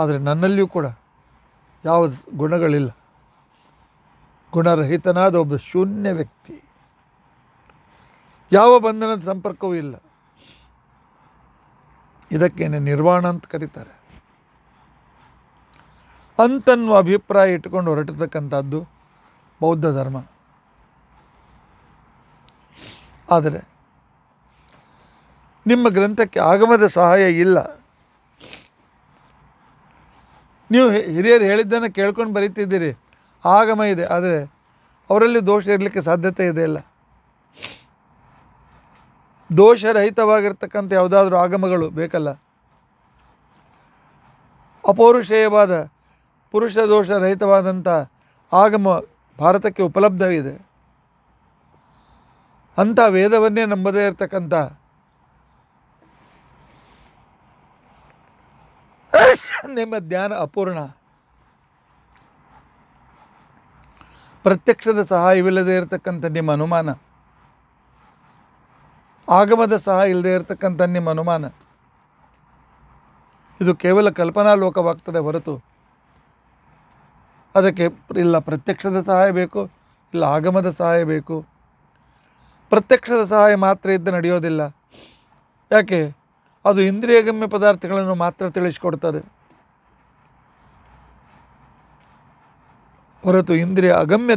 ಆದರೆ ನನ್ನಲ್ಲಿಯೂ ಕೂಡ ಯಾವ ಗುಣಗಳಿಲ್ಲ ಗುಣರಹಿತನಾದ ಒಬ್ಬ ಶೂನ್ಯ ವ್ಯಕ್ತಿ ಯಾವ ಬಂಧನದ ಸಂಪರ್ಕವೂ ಇಲ್ಲ ಇದಕ್ಕೇನೆ ನಿರ್ವಾಣ ಅಂತ ಕರೀತಾರೆ ಅಂತನ್ನು ಅಭಿಪ್ರಾಯ ಇಟ್ಟುಕೊಂಡು ಹೊರಟತಕ್ಕಂಥದ್ದು ಬೌದ್ಧ ಧರ್ಮ ಆದರೆ ನಿಮ್ಮ ಗ್ರಂಥಕ್ಕೆ ಆಗಮದ ಸಹಾಯ ಇಲ್ಲ ನೀವು ಹಿರಿಯರು ಹೇಳಿದ್ದನ್ನು ಕೇಳ್ಕೊಂಡು ಬರೀತಿದ್ದೀರಿ ಆಗಮ ಇದೆ ಆದರೆ ಅವರಲ್ಲಿ ದೋಷ ಇರಲಿಕ್ಕೆ ಸಾಧ್ಯತೆ ಇದೆ ಇಲ್ಲ ದೋಷರಹಿತವಾಗಿರ್ತಕ್ಕಂಥ ಯಾವುದಾದ್ರೂ ಆಗಮಗಳು ಬೇಕಲ್ಲ ಅಪೌರುಷೇಯವಾದ ಪುರುಷ ದೋಷರಹಿತವಾದಂಥ ಆಗಮ ಭಾರತಕ್ಕೆ ಉಪಲಬ್ಧವಿದೆ ಅಂಥ ವೇದವನ್ನೇ ನಂಬದೇ ಇರತಕ್ಕಂಥ ನಿಮ್ಮ ಧ್ಯಾನ ಅಪೂರ್ಣ ಪ್ರತ್ಯಕ್ಷದ ಸಹಾಯವಿಲ್ಲದೆ ಇರತಕ್ಕಂಥ ನಿಮ್ಮ ಅನುಮಾನ ಆಗಮದ ಸಹಾಯ ಇಲ್ಲದೆ ಇರತಕ್ಕಂಥ ನಿಮ್ಮ ಅನುಮಾನ ಇದು ಕೇವಲ ಕಲ್ಪನಾ ಲೋಕವಾಗ್ತದೆ ಹೊರತು ಅದಕ್ಕೆ ಇಲ್ಲ ಪ್ರತ್ಯಕ್ಷದ ಸಹಾಯ ಬೇಕು ಇಲ್ಲ ಆಗಮದ ಸಹಾಯ ಬೇಕು ಪ್ರತ್ಯಕ್ಷದ ಸಹಾಯ ಮಾತ್ರ ಇದ್ದ ನಡೆಯೋದಿಲ್ಲ ಯಾಕೆ ಅದು ಇಂದ್ರಿಯಗಮ್ಯ ಪದಾರ್ಥಗಳನ್ನು ಮಾತ್ರ ತಿಳಿಸಿಕೊಡ್ತದೆ ಹೊರತು ಇಂದ್ರಿಯ ಅಗಮ್ಯ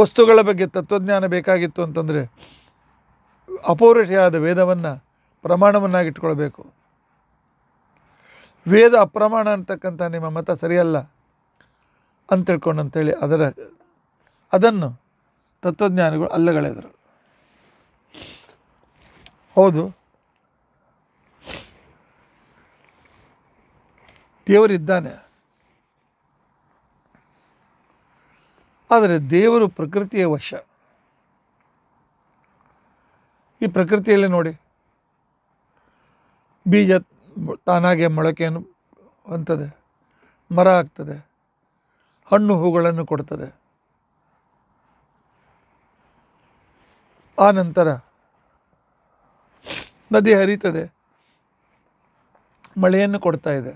ವಸ್ತುಗಳ ಬಗ್ಗೆ ತತ್ವಜ್ಞಾನ ಬೇಕಾಗಿತ್ತು ಅಂತಂದರೆ ಅಪೌರುಷೆಯಾದ ವೇದವನ್ನು ಪ್ರಮಾಣವನ್ನಾಗಿಟ್ಕೊಳ್ಬೇಕು ವೇದ ಅಪ್ರಮಾಣ ಅಂತಕ್ಕಂಥ ನಿಮ್ಮ ಮತ ಸರಿಯಲ್ಲ ಅಂತ ತಿಳ್ಕೊಂಡು ಅಂತೇಳಿ ಅದರ ಅದನ್ನು ತತ್ವಜ್ಞಾನಿಗಳು ಅಲ್ಲಗಳೆದರು ಹೌದು ದೇವರಿದ್ದಾನೆ ಆದರೆ ದೇವರು ಪ್ರಕೃತಿಯ ವಶ ಈ ಪ್ರಕೃತಿಯಲ್ಲಿ ನೋಡಿ ಬೀಜ ತಾನಾಗೆ ಮೊಳಕೆಯನ್ನು ಅಂತದೆ ಮರ ಆಗ್ತದೆ ಹಣ್ಣು ಹೂಗಳನ್ನು ಕೊಡ್ತದೆ ಆ ನಂತರ ನದಿ ಹರಿತದೆ ಮಳೆಯನ್ನು ಕೊಡ್ತಾ ಇದೆ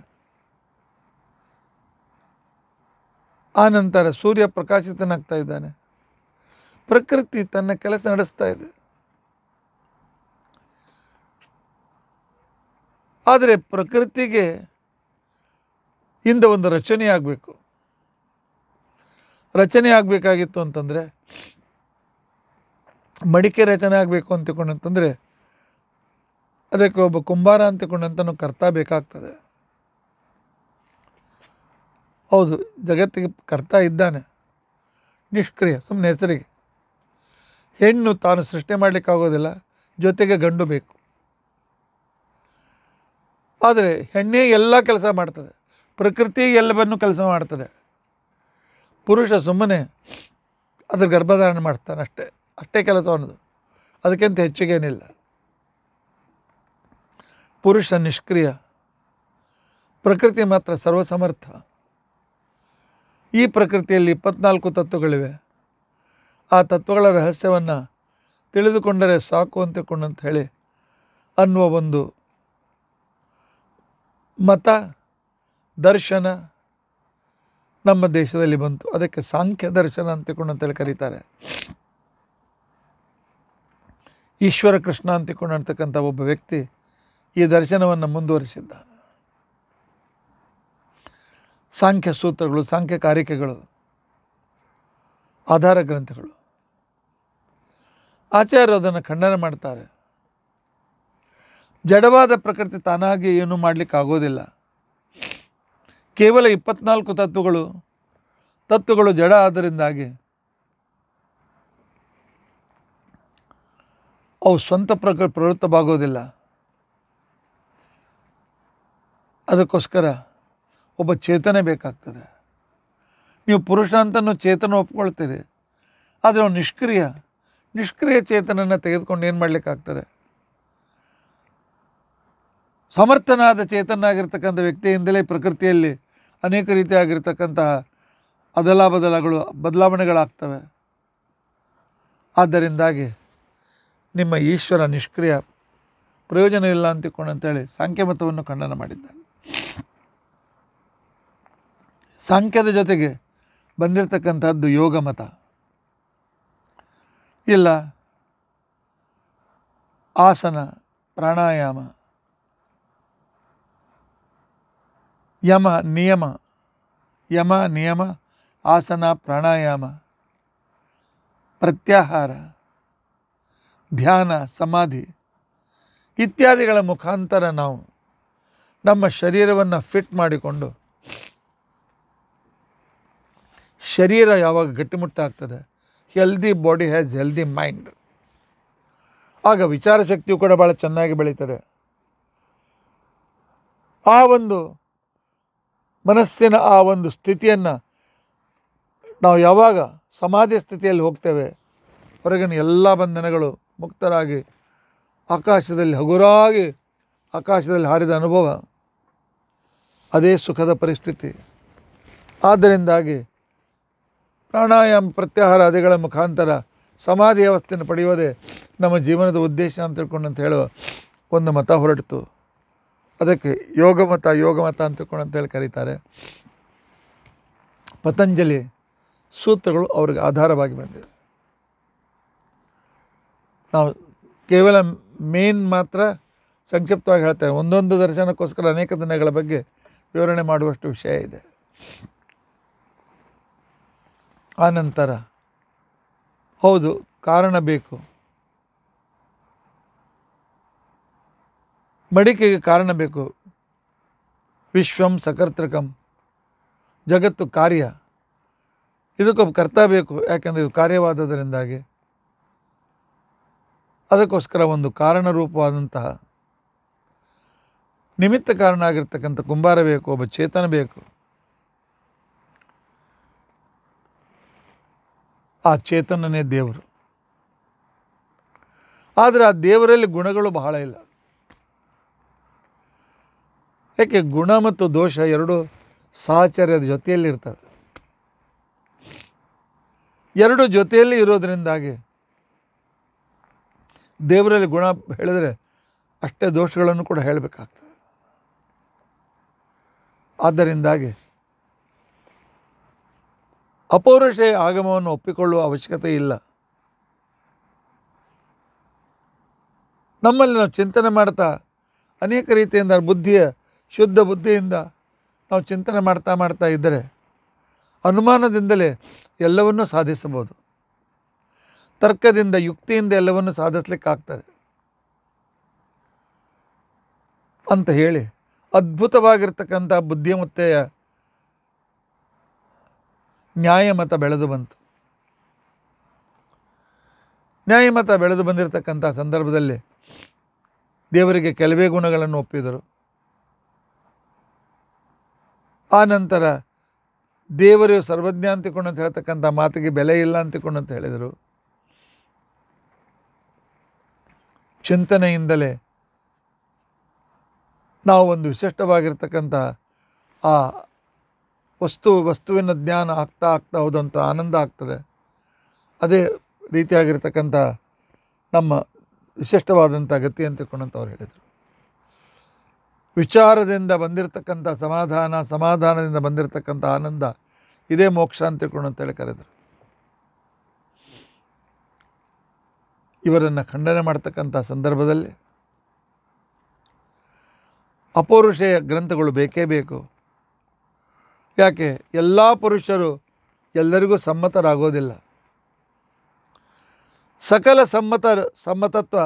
ಆ ನಂತರ ಸೂರ್ಯ ಪ್ರಕಾಶಿತನಾಗ್ತಾ ಇದ್ದಾನೆ ಪ್ರಕೃತಿ ತನ್ನ ಕೆಲಸ ನಡೆಸ್ತಾ ಇದೆ ಆದರೆ ಪ್ರಕೃತಿಗೆ ಇಂದ ಒಂದು ರಚನೆ ಆಗಬೇಕು ರಚನೆ ಆಗಬೇಕಾಗಿತ್ತು ಅಂತಂದರೆ ಮಡಿಕೆ ರಚನೆ ಆಗಬೇಕು ಅಂತ ತಿಳ್ಕೊಂಡಂತಂದರೆ ಅದಕ್ಕೆ ಒಬ್ಬ ಕುಂಬಾರ ಅಂತ ತಿಳ್ಕೊಂಡಂತನೂ ಕರ್ತ ಬೇಕಾಗ್ತದೆ ಹೌದು ಜಗತ್ತಿಗೆ ಕರ್ತ ಇದ್ದಾನೆ ನಿಷ್ಕ್ರಿಯ ಸುಮ್ಮನೆ ಹೆಸರಿಗೆ ಹೆಣ್ಣು ತಾನು ಸೃಷ್ಟಿ ಮಾಡಲಿಕ್ಕಾಗೋದಿಲ್ಲ ಜೊತೆಗೆ ಗಂಡು ಬೇಕು ಆದರೆ ಹೆಣ್ಣೇ ಎಲ್ಲ ಕೆಲಸ ಮಾಡ್ತದೆ ಪ್ರಕೃತಿ ಎಲ್ಲವನ್ನು ಕೆಲಸ ಮಾಡ್ತದೆ ಪುರುಷ ಸುಮ್ಮನೆ ಅದ್ರ ಗರ್ಭಧಾರಣೆ ಮಾಡ್ತಾನೆ ಅಷ್ಟೇ ಅಷ್ಟೇ ಕೆಲಸ ಅನ್ನೋದು ಅದಕ್ಕಿಂತ ಹೆಚ್ಚಿಗೇನಿಲ್ಲ ಪುರುಷ ನಿಷ್ಕ್ರಿಯ ಪ್ರಕೃತಿ ಮಾತ್ರ ಸರ್ವಸಮರ್ಥ ಈ ಪ್ರಕೃತಿಯಲ್ಲಿ ಇಪ್ಪತ್ನಾಲ್ಕು ತತ್ವಗಳಿವೆ ಆ ತತ್ವಗಳ ರಹಸ್ಯವನ್ನು ತಿಳಿದುಕೊಂಡರೆ ಸಾಕು ಅಂತ ಅಂಥೇಳಿ ಹೇಳಿ ಅನ್ನುವ ಒಂದು ಮತ ದರ್ಶನ ನಮ್ಮ ದೇಶದಲ್ಲಿ ಬಂತು ಅದಕ್ಕೆ ಸಾಂಖ್ಯ ದರ್ಶನ ಅಂತ ಅಂತೇಳಿ ಕರೀತಾರೆ ಈಶ್ವರ ಕೃಷ್ಣ ಅಂತಿಕೊಂಡಿರ್ತಕ್ಕಂಥ ಒಬ್ಬ ವ್ಯಕ್ತಿ ಈ ದರ್ಶನವನ್ನು ಮುಂದುವರಿಸಿದ್ದಾನೆ ಸಾಂಖ್ಯ ಸೂತ್ರಗಳು ಸಾಂಖ್ಯ ಕಾರಿಕೆಗಳು ಆಧಾರ ಗ್ರಂಥಗಳು ಆಚಾರ್ಯರು ಅದನ್ನು ಖಂಡನೆ ಮಾಡ್ತಾರೆ ಜಡವಾದ ಪ್ರಕೃತಿ ತಾನಾಗಿ ಏನೂ ಮಾಡಲಿಕ್ಕಾಗೋದಿಲ್ಲ ಕೇವಲ ಇಪ್ಪತ್ನಾಲ್ಕು ತತ್ವಗಳು ತತ್ವಗಳು ಜಡ ಆದ್ದರಿಂದಾಗಿ ಅವು ಸ್ವಂತ ಪ್ರಕ ಪ್ರವೃತ್ತವಾಗೋದಿಲ್ಲ ಅದಕ್ಕೋಸ್ಕರ ಒಬ್ಬ ಚೇತನೆ ಬೇಕಾಗ್ತದೆ ನೀವು ಪುರುಷ ಅಂತನೂ ಚೇತನ ಒಪ್ಕೊಳ್ತೀರಿ ಆದರೆ ಅವನು ನಿಷ್ಕ್ರಿಯ ನಿಷ್ಕ್ರಿಯ ಚೇತನನ್ನು ತೆಗೆದುಕೊಂಡು ಏನು ಮಾಡಲಿಕ್ಕಾಗ್ತದೆ ಸಮರ್ಥನಾದ ಚೇತನ ಆಗಿರ್ತಕ್ಕಂಥ ವ್ಯಕ್ತಿಯಿಂದಲೇ ಪ್ರಕೃತಿಯಲ್ಲಿ ಅನೇಕ ರೀತಿಯಾಗಿರ್ತಕ್ಕಂತಹ ಅದಲ ಬದಲಗಳು ಬದಲಾವಣೆಗಳಾಗ್ತವೆ ಆದ್ದರಿಂದಾಗಿ ನಿಮ್ಮ ಈಶ್ವರ ನಿಷ್ಕ್ರಿಯ ಪ್ರಯೋಜನ ಪ್ರಯೋಜನವಿಲ್ಲ ಅಂತಿಕೊಂಡು ಅಂತೇಳಿ ಸಾಂಖ್ಯಮತವನ್ನು ಖಂಡನ ಮಾಡಿದ್ದಾನೆ ಸಾಂಖ್ಯದ ಜೊತೆಗೆ ಬಂದಿರತಕ್ಕಂಥದ್ದು ಯೋಗ ಮತ ಇಲ್ಲ ಆಸನ ಪ್ರಾಣಾಯಾಮ ಯಮ ನಿಯಮ ಯಮ ನಿಯಮ ಆಸನ ಪ್ರಾಣಾಯಾಮ ಪ್ರತ್ಯಾಹಾರ ಧ್ಯಾನ ಸಮಾಧಿ ಇತ್ಯಾದಿಗಳ ಮುಖಾಂತರ ನಾವು ನಮ್ಮ ಶರೀರವನ್ನು ಫಿಟ್ ಮಾಡಿಕೊಂಡು ಶರೀರ ಯಾವಾಗ ಗಟ್ಟಿಮುಟ್ಟಾಗ್ತದೆ healthy body has healthy mind ಆಗ ವಿಚಾರ ಶಕ್ತಿಯು ಕೂಡ ಭಾಳ ಚೆನ್ನಾಗಿ ಬೆಳೀತದೆ ಆ ಒಂದು ಮನಸ್ಸಿನ ಆ ಒಂದು ಸ್ಥಿತಿಯನ್ನು ನಾವು ಯಾವಾಗ ಸಮಾಧಿ ಸ್ಥಿತಿಯಲ್ಲಿ ಹೋಗ್ತೇವೆ ಹೊರಗಿನ ಎಲ್ಲ ಬಂಧನಗಳು ಮುಕ್ತರಾಗಿ ಆಕಾಶದಲ್ಲಿ ಹಗುರಾಗಿ ಆಕಾಶದಲ್ಲಿ ಹಾರಿದ ಅನುಭವ ಅದೇ ಸುಖದ ಪರಿಸ್ಥಿತಿ ಆದ್ದರಿಂದಾಗಿ ಪ್ರಾಣಾಯಾಮ ಪ್ರತ್ಯಾಹಾರಾದಿಗಳ ಮುಖಾಂತರ ಸಮಾಧಿ ವ್ಯವಸ್ಥೆಯನ್ನು ಪಡೆಯುವುದೇ ನಮ್ಮ ಜೀವನದ ಉದ್ದೇಶ ಅಂತ ತಿಳ್ಕೊಂಡು ಅಂತ ಒಂದು ಮತ ಹೊರಟಿತು ಅದಕ್ಕೆ ಯೋಗ ಮತ ಯೋಗ ಮತ ಅಂತ ತಿಳ್ಕೊಂಡು ಅಂತೇಳಿ ಕರೀತಾರೆ ಪತಂಜಲಿ ಸೂತ್ರಗಳು ಅವ್ರಿಗೆ ಆಧಾರವಾಗಿ ಬಂದಿದೆ ನಾವು ಕೇವಲ ಮೇನ್ ಮಾತ್ರ ಸಂಕ್ಷಿಪ್ತವಾಗಿ ಹೇಳ್ತೇವೆ ಒಂದೊಂದು ದರ್ಶನಕ್ಕೋಸ್ಕರ ಅನೇಕ ದಿನಗಳ ಬಗ್ಗೆ ವಿವರಣೆ ಮಾಡುವಷ್ಟು ವಿಷಯ ಇದೆ ಆನಂತರ ಹೌದು ಕಾರಣ ಬೇಕು ಮಡಿಕೆಗೆ ಕಾರಣ ಬೇಕು ವಿಶ್ವಂ ಸಕರ್ತೃಕಂ ಜಗತ್ತು ಕಾರ್ಯ ಇದಕ್ಕೊಬ್ಬ ಕರ್ತ ಬೇಕು ಯಾಕೆಂದರೆ ಇದು ಕಾರ್ಯವಾದದರಿಂದಾಗಿ ಅದಕ್ಕೋಸ್ಕರ ಒಂದು ಕಾರಣರೂಪವಾದಂತಹ ನಿಮಿತ್ತ ಕಾರಣ ಆಗಿರ್ತಕ್ಕಂಥ ಕುಂಬಾರ ಬೇಕು ಒಬ್ಬ ಚೇತನ ಬೇಕು ಆ ಚೇತನನೇ ದೇವರು ಆದರೆ ಆ ದೇವರಲ್ಲಿ ಗುಣಗಳು ಬಹಳ ಇಲ್ಲ ಯಾಕೆ ಗುಣ ಮತ್ತು ದೋಷ ಎರಡು ಜೊತೆಯಲ್ಲಿ ಇರ್ತವೆ ಎರಡು ಜೊತೆಯಲ್ಲಿ ಇರೋದರಿಂದಾಗಿ ದೇವರಲ್ಲಿ ಗುಣ ಹೇಳಿದರೆ ಅಷ್ಟೇ ದೋಷಗಳನ್ನು ಕೂಡ ಹೇಳಬೇಕಾಗ್ತದೆ ಆದ್ದರಿಂದಾಗಿ ಅಪೌರುಷೆಯ ಆಗಮವನ್ನು ಒಪ್ಪಿಕೊಳ್ಳುವ ಅವಶ್ಯಕತೆ ಇಲ್ಲ ನಮ್ಮಲ್ಲಿ ನಾವು ಚಿಂತನೆ ಮಾಡ್ತಾ ಅನೇಕ ರೀತಿಯಿಂದ ಬುದ್ಧಿಯ ಶುದ್ಧ ಬುದ್ಧಿಯಿಂದ ನಾವು ಚಿಂತನೆ ಮಾಡ್ತಾ ಮಾಡ್ತಾ ಇದ್ದರೆ ಅನುಮಾನದಿಂದಲೇ ಎಲ್ಲವನ್ನೂ ಸಾಧಿಸಬಹುದು ತರ್ಕದಿಂದ ಯುಕ್ತಿಯಿಂದ ಎಲ್ಲವನ್ನು ಸಾಧಿಸ್ಲಿಕ್ಕಾಗ್ತಾರೆ ಅಂತ ಹೇಳಿ ಅದ್ಭುತವಾಗಿರ್ತಕ್ಕಂಥ ಬುದ್ಧಿಮತ್ತೆಯ ನ್ಯಾಯಮತ ಬೆಳೆದು ಬಂತು ನ್ಯಾಯಮತ ಬೆಳೆದು ಬಂದಿರತಕ್ಕಂಥ ಸಂದರ್ಭದಲ್ಲಿ ದೇವರಿಗೆ ಕೆಲವೇ ಗುಣಗಳನ್ನು ಒಪ್ಪಿದರು ಆನಂತರ ದೇವರು ಸರ್ವಜ್ಞ ಅಂತಿಕೊಂಡು ಅಂತ ಹೇಳ್ತಕ್ಕಂಥ ಮಾತಿಗೆ ಬೆಲೆ ಇಲ್ಲ ಅಂತಿಕೊಂಡು ಅಂತ ಹೇಳಿದರು ಚಿಂತನೆಯಿಂದಲೇ ನಾವು ಒಂದು ವಿಶಿಷ್ಟವಾಗಿರ್ತಕ್ಕಂಥ ಆ ವಸ್ತು ವಸ್ತುವಿನ ಜ್ಞಾನ ಆಗ್ತಾ ಆಗ್ತಾ ಹೋದಂಥ ಆನಂದ ಆಗ್ತದೆ ಅದೇ ರೀತಿಯಾಗಿರ್ತಕ್ಕಂಥ ನಮ್ಮ ವಿಶಿಷ್ಟವಾದಂಥ ಗತಿ ಅಂತ ತಿಳ್ಕೊಂಡಂತ ಅವ್ರು ಹೇಳಿದರು ವಿಚಾರದಿಂದ ಬಂದಿರತಕ್ಕಂಥ ಸಮಾಧಾನ ಸಮಾಧಾನದಿಂದ ಬಂದಿರತಕ್ಕಂಥ ಆನಂದ ಇದೇ ಮೋಕ್ಷ ಅಂತ ಅಂತೇಳಿ ಕರೆದರು ಇವರನ್ನು ಖಂಡನೆ ಮಾಡ್ತಕ್ಕಂಥ ಸಂದರ್ಭದಲ್ಲಿ ಅಪೌರುಷೆಯ ಗ್ರಂಥಗಳು ಬೇಕೇ ಬೇಕು ಯಾಕೆ ಎಲ್ಲ ಪುರುಷರು ಎಲ್ಲರಿಗೂ ಸಮ್ಮತರಾಗೋದಿಲ್ಲ ಸಕಲ ಸಮ್ಮತ ಸಮ್ಮತತ್ವ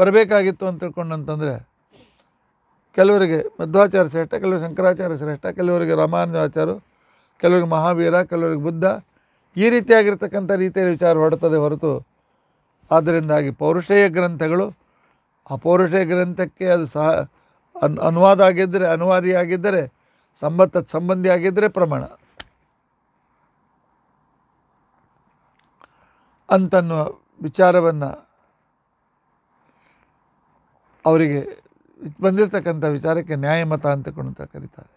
ಬರಬೇಕಾಗಿತ್ತು ಅಂತ ತಿಳ್ಕೊಂಡು ಅಂತಂದರೆ ಕೆಲವರಿಗೆ ಮಧ್ವಾಚಾರ್ಯ ಶ್ರೇಷ್ಠ ಕೆಲವರು ಶಂಕರಾಚಾರ್ಯ ಶ್ರೇಷ್ಠ ಕೆಲವರಿಗೆ ರಾಮಾನುಜಾಚಾರ್ಯರು ಕೆಲವರಿಗೆ ಮಹಾವೀರ ಕೆಲವರಿಗೆ ಬುದ್ಧ ಈ ರೀತಿಯಾಗಿರ್ತಕ್ಕಂಥ ರೀತಿಯಲ್ಲಿ ವಿಚಾರ ಹೊರಡ್ತದೆ ಹೊರತು ಆದ್ದರಿಂದಾಗಿ ಪೌರುಷೇಯ ಗ್ರಂಥಗಳು ಆ ಪೌರುಷೇಯ ಗ್ರಂಥಕ್ಕೆ ಅದು ಸಹ ಅನ್ ಅನುವಾದ ಆಗಿದ್ದರೆ ಅನುವಾದಿಯಾಗಿದ್ದರೆ ಸಂಬಂಧ ಆಗಿದ್ದರೆ ಪ್ರಮಾಣ ಅಂತನ್ನುವ ವಿಚಾರವನ್ನು ಅವರಿಗೆ ಬಂದಿರತಕ್ಕಂಥ ವಿಚಾರಕ್ಕೆ ನ್ಯಾಯಮತ ಅಂತ ಅಂತ ಕರೀತಾರೆ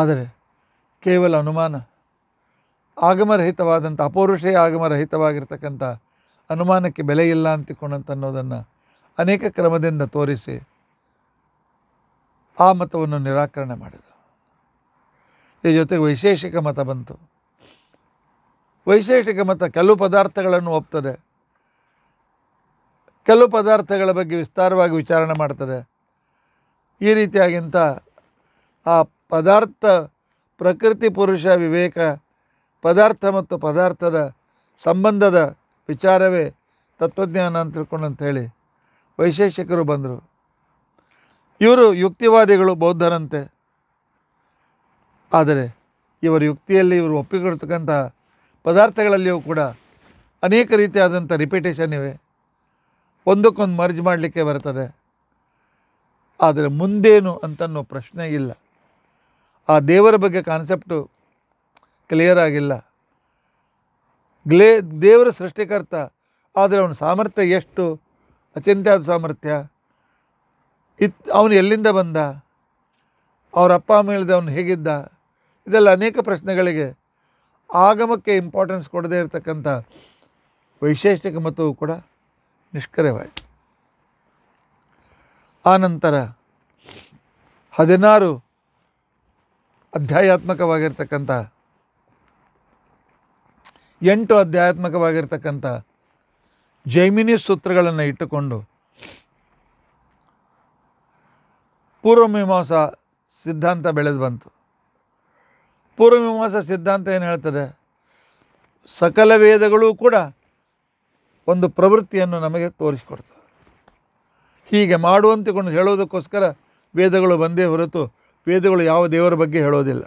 ಆದರೆ ಕೇವಲ ಅನುಮಾನ ಆಗಮರಹಿತವಾದಂಥ ಅಪೌರುಷೇ ಆಗಮರಹಿತವಾಗಿರ್ತಕ್ಕಂಥ ಅನುಮಾನಕ್ಕೆ ಬೆಲೆ ಇಲ್ಲ ಅಂತಿಕೊಂಡಂತ ಅನ್ನೋದನ್ನು ಅನೇಕ ಕ್ರಮದಿಂದ ತೋರಿಸಿ ಆ ಮತವನ್ನು ನಿರಾಕರಣೆ ಮಾಡಿದರು ಈ ಜೊತೆಗೆ ವೈಶೇಷಿಕ ಮತ ಬಂತು ವೈಶೇಷಿಕ ಮತ ಕೆಲವು ಪದಾರ್ಥಗಳನ್ನು ಒಪ್ತದೆ ಕೆಲವು ಪದಾರ್ಥಗಳ ಬಗ್ಗೆ ವಿಸ್ತಾರವಾಗಿ ವಿಚಾರಣೆ ಮಾಡ್ತದೆ ಈ ರೀತಿಯಾಗಿಂತ ಆ ಪದಾರ್ಥ ಪ್ರಕೃತಿ ಪುರುಷ ವಿವೇಕ ಪದಾರ್ಥ ಮತ್ತು ಪದಾರ್ಥದ ಸಂಬಂಧದ ವಿಚಾರವೇ ತತ್ವಜ್ಞಾನ ಅಂತ ತಿಳ್ಕೊಂಡು ಹೇಳಿ ವೈಶೇಷಿಕರು ಬಂದರು ಇವರು ಯುಕ್ತಿವಾದಿಗಳು ಬೌದ್ಧರಂತೆ ಆದರೆ ಇವರ ಯುಕ್ತಿಯಲ್ಲಿ ಇವರು ಒಪ್ಪಿಕೊಳ್ತಕ್ಕಂಥ ಪದಾರ್ಥಗಳಲ್ಲಿಯೂ ಕೂಡ ಅನೇಕ ರೀತಿಯಾದಂಥ ರಿಪಿಟೇಷನ್ ಇವೆ ಒಂದಕ್ಕೊಂದು ಮರ್ಜ್ ಮಾಡಲಿಕ್ಕೆ ಬರ್ತದೆ ಆದರೆ ಮುಂದೇನು ಅಂತನ್ನೋ ಪ್ರಶ್ನೆ ಇಲ್ಲ ಆ ದೇವರ ಬಗ್ಗೆ ಕಾನ್ಸೆಪ್ಟು ಕ್ಲಿಯರ್ ಆಗಿಲ್ಲ ಗ್ಲೇ ದೇವರ ಸೃಷ್ಟಿಕರ್ತ ಆದರೆ ಅವನ ಸಾಮರ್ಥ್ಯ ಎಷ್ಟು ಅಚಿಂತ್ಯಾದ ಸಾಮರ್ಥ್ಯ ಇತ್ ಅವನು ಎಲ್ಲಿಂದ ಬಂದ ಅವರ ಅಪ್ಪ ಅಮ್ಮ ಹೇಳಿದೆ ಅವನು ಹೇಗಿದ್ದ ಇದೆಲ್ಲ ಅನೇಕ ಪ್ರಶ್ನೆಗಳಿಗೆ ಆಗಮಕ್ಕೆ ಇಂಪಾರ್ಟೆನ್ಸ್ ಕೊಡದೇ ಇರತಕ್ಕಂಥ ವೈಶೇಷಿಕ ಮತವು ಕೂಡ ನಿಷ್ಕ್ರಿಯವಾಯಿತು ಆನಂತರ ಹದಿನಾರು ಅಧ್ಯಾಯಾತ್ಮಕವಾಗಿರ್ತಕ್ಕಂಥ ಎಂಟು ಅಧ್ಯಾತ್ಮಕವಾಗಿರ್ತಕ್ಕಂಥ ಜೈಮಿನಿ ಸೂತ್ರಗಳನ್ನು ಇಟ್ಟುಕೊಂಡು ಪೂರ್ವಮೀಮಾಂಸಾ ಸಿದ್ಧಾಂತ ಬೆಳೆದು ಬಂತು ಪೂರ್ವಮೀಮಾಂಸಾ ಸಿದ್ಧಾಂತ ಏನು ಹೇಳ್ತದೆ ಸಕಲ ವೇದಗಳೂ ಕೂಡ ಒಂದು ಪ್ರವೃತ್ತಿಯನ್ನು ನಮಗೆ ತೋರಿಸಿಕೊಡ್ತವೆ ಹೀಗೆ ಮಾಡುವಂತೆಕೊಂಡು ಹೇಳೋದಕ್ಕೋಸ್ಕರ ವೇದಗಳು ಬಂದೇ ಹೊರತು ವೇದಗಳು ಯಾವ ದೇವರ ಬಗ್ಗೆ ಹೇಳೋದಿಲ್ಲ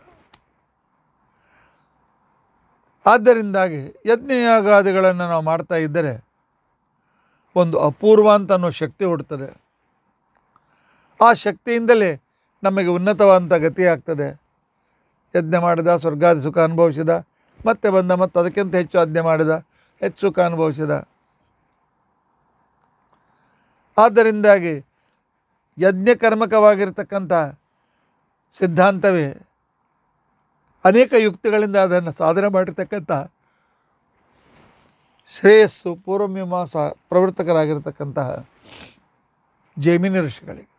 ಆದ್ದರಿಂದಾಗಿ ಯಜ್ಞಯಾಗಾದಿಗಳನ್ನು ನಾವು ಮಾಡ್ತಾ ಇದ್ದರೆ ಒಂದು ಅಪೂರ್ವ ಅಂತ ಅನ್ನೋ ಶಕ್ತಿ ಹುಡ್ತದೆ ಆ ಶಕ್ತಿಯಿಂದಲೇ ನಮಗೆ ಉನ್ನತವಾದಂಥ ಗತಿ ಆಗ್ತದೆ ಯಜ್ಞ ಮಾಡಿದ ಸ್ವರ್ಗಾದಿ ಸುಖ ಅನುಭವಿಸಿದ ಮತ್ತೆ ಬಂದ ಮತ್ತು ಅದಕ್ಕಿಂತ ಹೆಚ್ಚು ಆಜ್ಞೆ ಮಾಡಿದ ಹೆಚ್ಚು ಸುಖ ಅನುಭವಿಸಿದ ಆದ್ದರಿಂದಾಗಿ ಯಜ್ಞಕರ್ಮಕವಾಗಿರ್ತಕ್ಕಂಥ ಸಿದ್ಧಾಂತವೇ ಅನೇಕ ಯುಕ್ತಿಗಳಿಂದ ಅದನ್ನು ಸಾಧನೆ ಮಾಡಿರ್ತಕ್ಕಂಥ ಶ್ರೇಯಸ್ಸು ಪೂರ್ವಮೀಮಾಂಸ ಪ್ರವರ್ತಕರಾಗಿರ್ತಕ್ಕಂತಹ ಜೈಮಿನಿ ಋಷಿಗಳಿಗೆ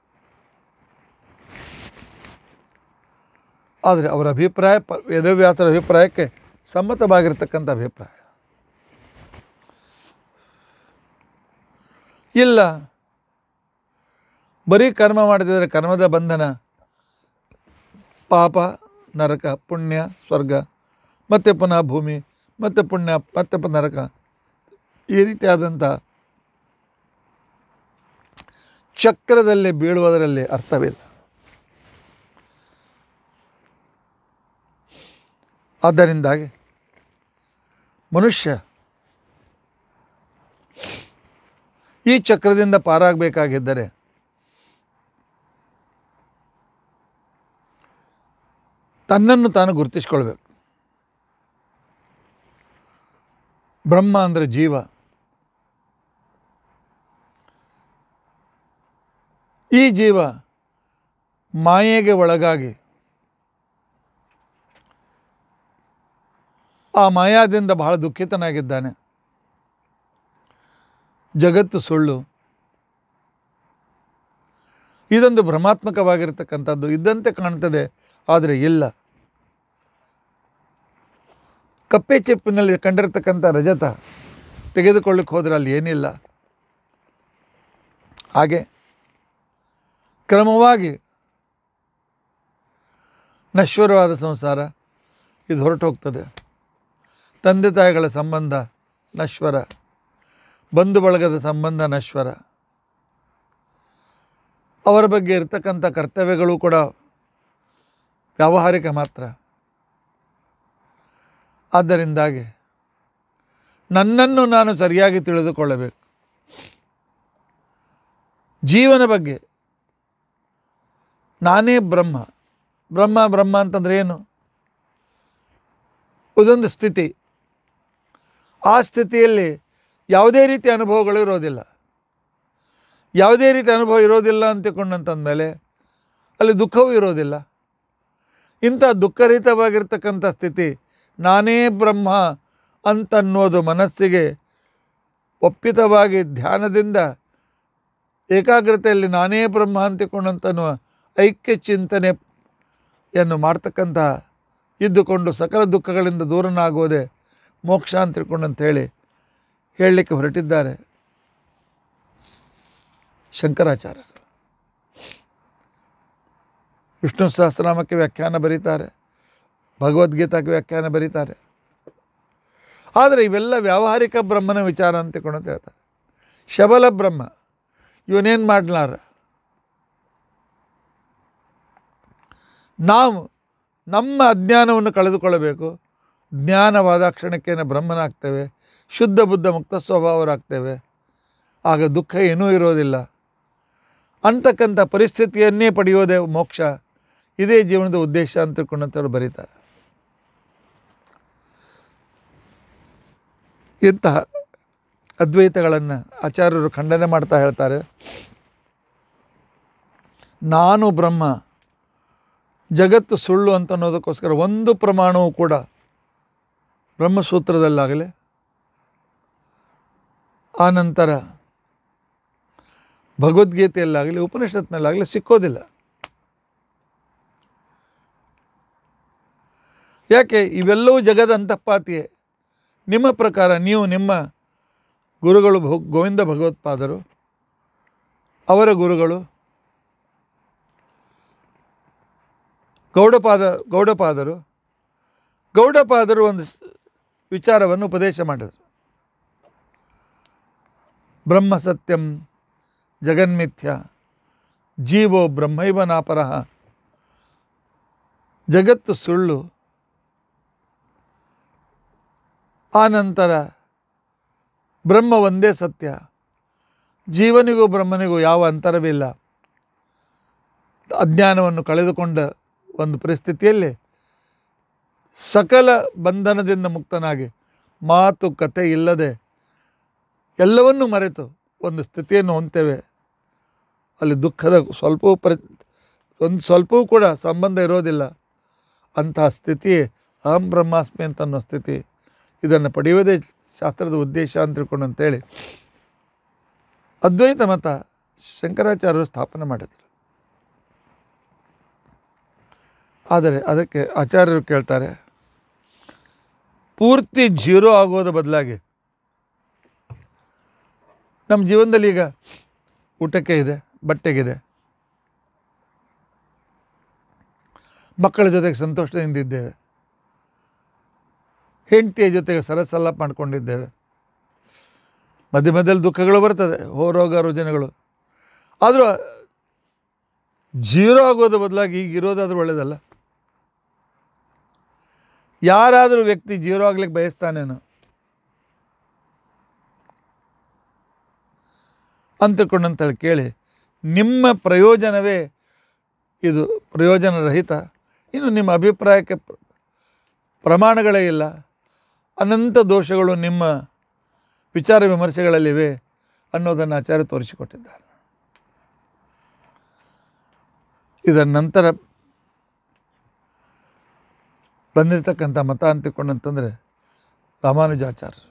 ಆದರೆ ಅವರ ಅಭಿಪ್ರಾಯ ಪ ವೇದವ್ಯಾಸರ ಅಭಿಪ್ರಾಯಕ್ಕೆ ಸಮ್ಮತವಾಗಿರ್ತಕ್ಕಂಥ ಅಭಿಪ್ರಾಯ ಇಲ್ಲ ಬರೀ ಕರ್ಮ ಮಾಡಿದರೆ ಕರ್ಮದ ಬಂಧನ ಪಾಪ ನರಕ ಪುಣ್ಯ ಸ್ವರ್ಗ ಮತ್ತೆ ಪುನಃ ಭೂಮಿ ಮತ್ತೆ ಪುಣ್ಯ ಮತ್ತೆ ನರಕ ಈ ರೀತಿಯಾದಂಥ ಚಕ್ರದಲ್ಲಿ ಬೀಳುವುದರಲ್ಲಿ ಅರ್ಥವಿಲ್ಲ ಆದ್ದರಿಂದಾಗಿ ಮನುಷ್ಯ ಈ ಚಕ್ರದಿಂದ ಪಾರಾಗಬೇಕಾಗಿದ್ದರೆ ತನ್ನನ್ನು ತಾನು ಗುರುತಿಸ್ಕೊಳ್ಬೇಕು ಬ್ರಹ್ಮ ಅಂದರೆ ಜೀವ ಈ ಜೀವ ಮಾಯೆಗೆ ಒಳಗಾಗಿ ಆ ಮಾಯಾದಿಂದ ಬಹಳ ದುಃಖಿತನಾಗಿದ್ದಾನೆ ಜಗತ್ತು ಸುಳ್ಳು ಇದೊಂದು ಭ್ರಮಾತ್ಮಕವಾಗಿರ್ತಕ್ಕಂಥದ್ದು ಇದ್ದಂತೆ ಕಾಣ್ತದೆ ಆದರೆ ಇಲ್ಲ ಕಪ್ಪೆ ಚಿಪ್ಪಿನಲ್ಲಿ ಕಂಡಿರ್ತಕ್ಕಂಥ ರಜತ ತೆಗೆದುಕೊಳ್ಳಕ್ಕೆ ಹೋದರೆ ಅಲ್ಲಿ ಏನಿಲ್ಲ ಹಾಗೆ ಕ್ರಮವಾಗಿ ನಶ್ವರವಾದ ಸಂಸಾರ ಇದು ಹೊರಟು ಹೋಗ್ತದೆ ತಂದೆ ತಾಯಿಗಳ ಸಂಬಂಧ ನಶ್ವರ ಬಂಧು ಬಳಗದ ಸಂಬಂಧ ನಶ್ವರ ಅವರ ಬಗ್ಗೆ ಇರ್ತಕ್ಕಂಥ ಕರ್ತವ್ಯಗಳು ಕೂಡ ವ್ಯಾವಹಾರಿಕ ಮಾತ್ರ ಆದ್ದರಿಂದಾಗಿ ನನ್ನನ್ನು ನಾನು ಸರಿಯಾಗಿ ತಿಳಿದುಕೊಳ್ಳಬೇಕು ಜೀವನ ಬಗ್ಗೆ ನಾನೇ ಬ್ರಹ್ಮ ಬ್ರಹ್ಮ ಬ್ರಹ್ಮ ಅಂತಂದರೆ ಏನು ಇದೊಂದು ಸ್ಥಿತಿ ಆ ಸ್ಥಿತಿಯಲ್ಲಿ ಯಾವುದೇ ರೀತಿ ಅನುಭವಗಳು ಇರೋದಿಲ್ಲ ಯಾವುದೇ ರೀತಿ ಅನುಭವ ಇರೋದಿಲ್ಲ ಅಂತಕೊಂಡಂತಂದಮೇಲೆ ಅಲ್ಲಿ ದುಃಖವೂ ಇರೋದಿಲ್ಲ ಇಂಥ ದುಃಖರಹಿತವಾಗಿರ್ತಕ್ಕಂಥ ಸ್ಥಿತಿ ನಾನೇ ಬ್ರಹ್ಮ ಅಂತನ್ನೋದು ಮನಸ್ಸಿಗೆ ಒಪ್ಪಿತವಾಗಿ ಧ್ಯಾನದಿಂದ ಏಕಾಗ್ರತೆಯಲ್ಲಿ ನಾನೇ ಬ್ರಹ್ಮ ಅಂತಿಕೊಂಡಂತನ ಐಕ್ಯ ಚಿಂತನೆಯನ್ನು ಮಾಡ್ತಕ್ಕಂತಹ ಇದ್ದುಕೊಂಡು ಸಕಲ ದುಃಖಗಳಿಂದ ದೂರನಾಗೋದೆ ಮೋಕ್ಷ ಅಂತ ಹೇಳಿ ಹೇಳಲಿಕ್ಕೆ ಹೊರಟಿದ್ದಾರೆ ಶಂಕರಾಚಾರ್ಯರು ವಿಷ್ಣು ಸಹಸ್ರನಾಮಕ್ಕೆ ವ್ಯಾಖ್ಯಾನ ಬರೀತಾರೆ ಭಗವದ್ಗೀತಾಕ್ಕೆ ವ್ಯಾಖ್ಯಾನ ಬರೀತಾರೆ ಆದರೆ ಇವೆಲ್ಲ ವ್ಯಾವಹಾರಿಕ ಬ್ರಹ್ಮನ ವಿಚಾರ ಅಂತ ಅಂತ ಹೇಳ್ತಾರೆ ಶಬಲ ಬ್ರಹ್ಮ ಇವನೇನು ಮಾಡಲಾರ ನಾವು ನಮ್ಮ ಅಜ್ಞಾನವನ್ನು ಕಳೆದುಕೊಳ್ಳಬೇಕು ಜ್ಞಾನವಾದ ಕ್ಷಣಕ್ಕೇನೆ ಬ್ರಹ್ಮನಾಗ್ತೇವೆ ಶುದ್ಧ ಬುದ್ಧ ಮುಕ್ತ ಸ್ವಭಾವರಾಗ್ತೇವೆ ಆಗ ದುಃಖ ಏನೂ ಇರೋದಿಲ್ಲ ಅಂತಕ್ಕಂಥ ಪರಿಸ್ಥಿತಿಯನ್ನೇ ಪಡೆಯೋದೇ ಮೋಕ್ಷ ಇದೇ ಜೀವನದ ಉದ್ದೇಶ ಅಂತ ತಿಳ್ಕೊಂಡಂಥವ್ರು ಬರೀತಾರೆ ಇಂತಹ ಅದ್ವೈತಗಳನ್ನು ಆಚಾರ್ಯರು ಖಂಡನೆ ಮಾಡ್ತಾ ಹೇಳ್ತಾರೆ ನಾನು ಬ್ರಹ್ಮ ಜಗತ್ತು ಸುಳ್ಳು ಅಂತ ಅನ್ನೋದಕ್ಕೋಸ್ಕರ ಒಂದು ಪ್ರಮಾಣವೂ ಕೂಡ ಬ್ರಹ್ಮಸೂತ್ರದಲ್ಲಾಗಲಿ ಆನಂತರ ಭಗವದ್ಗೀತೆಯಲ್ಲಾಗಲಿ ಉಪನಿಷತ್ನಲ್ಲಾಗಲಿ ಸಿಕ್ಕೋದಿಲ್ಲ ಯಾಕೆ ಇವೆಲ್ಲವೂ ಜಗದ ಅಂತಃಪಾತಿಯೇ ನಿಮ್ಮ ಪ್ರಕಾರ ನೀವು ನಿಮ್ಮ ಗುರುಗಳು ಗೋವಿಂದ ಭಗವತ್ಪಾದರು ಅವರ ಗುರುಗಳು ಗೌಡಪಾದ ಗೌಡಪಾದರು ಗೌಡಪಾದರು ಒಂದು ವಿಚಾರವನ್ನು ಉಪದೇಶ ಮಾಡಿದರು ಬ್ರಹ್ಮ ಸತ್ಯಂ ಜಗನ್ಮಿಥ್ಯ ಜೀವೋ ಬ್ರಹ್ಮೈವನಾಪರಹ ಜಗತ್ತು ಸುಳ್ಳು ಆನಂತರ ಬ್ರಹ್ಮ ಒಂದೇ ಸತ್ಯ ಜೀವನಿಗೂ ಬ್ರಹ್ಮನಿಗೂ ಯಾವ ಅಂತರವಿಲ್ಲ ಅಜ್ಞಾನವನ್ನು ಕಳೆದುಕೊಂಡ ಒಂದು ಪರಿಸ್ಥಿತಿಯಲ್ಲಿ ಸಕಲ ಬಂಧನದಿಂದ ಮುಕ್ತನಾಗಿ ಮಾತು ಕತೆ ಇಲ್ಲದೆ ಎಲ್ಲವನ್ನೂ ಮರೆತು ಒಂದು ಸ್ಥಿತಿಯನ್ನು ಹೊಂದ್ತೇವೆ ಅಲ್ಲಿ ದುಃಖದ ಸ್ವಲ್ಪವೂ ಪರಿ ಒಂದು ಸ್ವಲ್ಪವೂ ಕೂಡ ಸಂಬಂಧ ಇರೋದಿಲ್ಲ ಅಂತಹ ಸ್ಥಿತಿ ಅಹಂ ಬ್ರಹ್ಮಾಸ್ಮಿ ಅಂತ ಅನ್ನೋ ಸ್ಥಿತಿ ಇದನ್ನು ಪಡೆಯುವುದೇ ಶಾಸ್ತ್ರದ ಉದ್ದೇಶ ಅಂತ ತಿಳ್ಕೊಂಡು ಅಂತೇಳಿ ಅದ್ವೈತ ಮತ ಶಂಕರಾಚಾರ್ಯರು ಸ್ಥಾಪನೆ ಮಾಡಿದರು ಆದರೆ ಅದಕ್ಕೆ ಆಚಾರ್ಯರು ಕೇಳ್ತಾರೆ ಪೂರ್ತಿ ಜೀರೋ ಆಗೋದ ಬದಲಾಗಿ ನಮ್ಮ ಜೀವನದಲ್ಲಿ ಈಗ ಊಟಕ್ಕೆ ಇದೆ ಬಟ್ಟೆಗಿದೆ ಮಕ್ಕಳ ಜೊತೆಗೆ ಸಂತೋಷದಿಂದ ಇದ್ದೇವೆ ಹೆಂಡತಿಯ ಜೊತೆಗೆ ಸರಸಲ್ಲ ಮಾಡಿಕೊಂಡಿದ್ದೇವೆ ಮಧ್ಯ ಮಧ್ಯದಲ್ಲಿ ದುಃಖಗಳು ಬರ್ತದೆ ಹೋ ರೋಗ ರುಜಿನಗಳು ಆದರೂ ಜೀರೋ ಆಗೋದು ಬದಲಾಗಿ ಈಗ ಇರೋದಾದರೂ ಒಳ್ಳೆಯದಲ್ಲ ಯಾರಾದರೂ ವ್ಯಕ್ತಿ ಜೀರೋ ಆಗ್ಲಿಕ್ಕೆ ಬಯಸ್ತಾನೇನೋ ಅಂತೇಳಿ ಕೇಳಿ ನಿಮ್ಮ ಪ್ರಯೋಜನವೇ ಇದು ರಹಿತ ಇನ್ನು ನಿಮ್ಮ ಅಭಿಪ್ರಾಯಕ್ಕೆ ಪ್ರಮಾಣಗಳೇ ಇಲ್ಲ ಅನಂತ ದೋಷಗಳು ನಿಮ್ಮ ವಿಚಾರ ವಿಮರ್ಶೆಗಳಲ್ಲಿವೆ ಅನ್ನೋದನ್ನು ಆಚಾರ್ಯ ತೋರಿಸಿಕೊಟ್ಟಿದ್ದಾರೆ ಇದರ ನಂತರ ಬಂದಿರತಕ್ಕಂಥ ಮತ ಅಂತಂದರೆ ರಾಮಾನುಜಾಚಾರ್ಯರು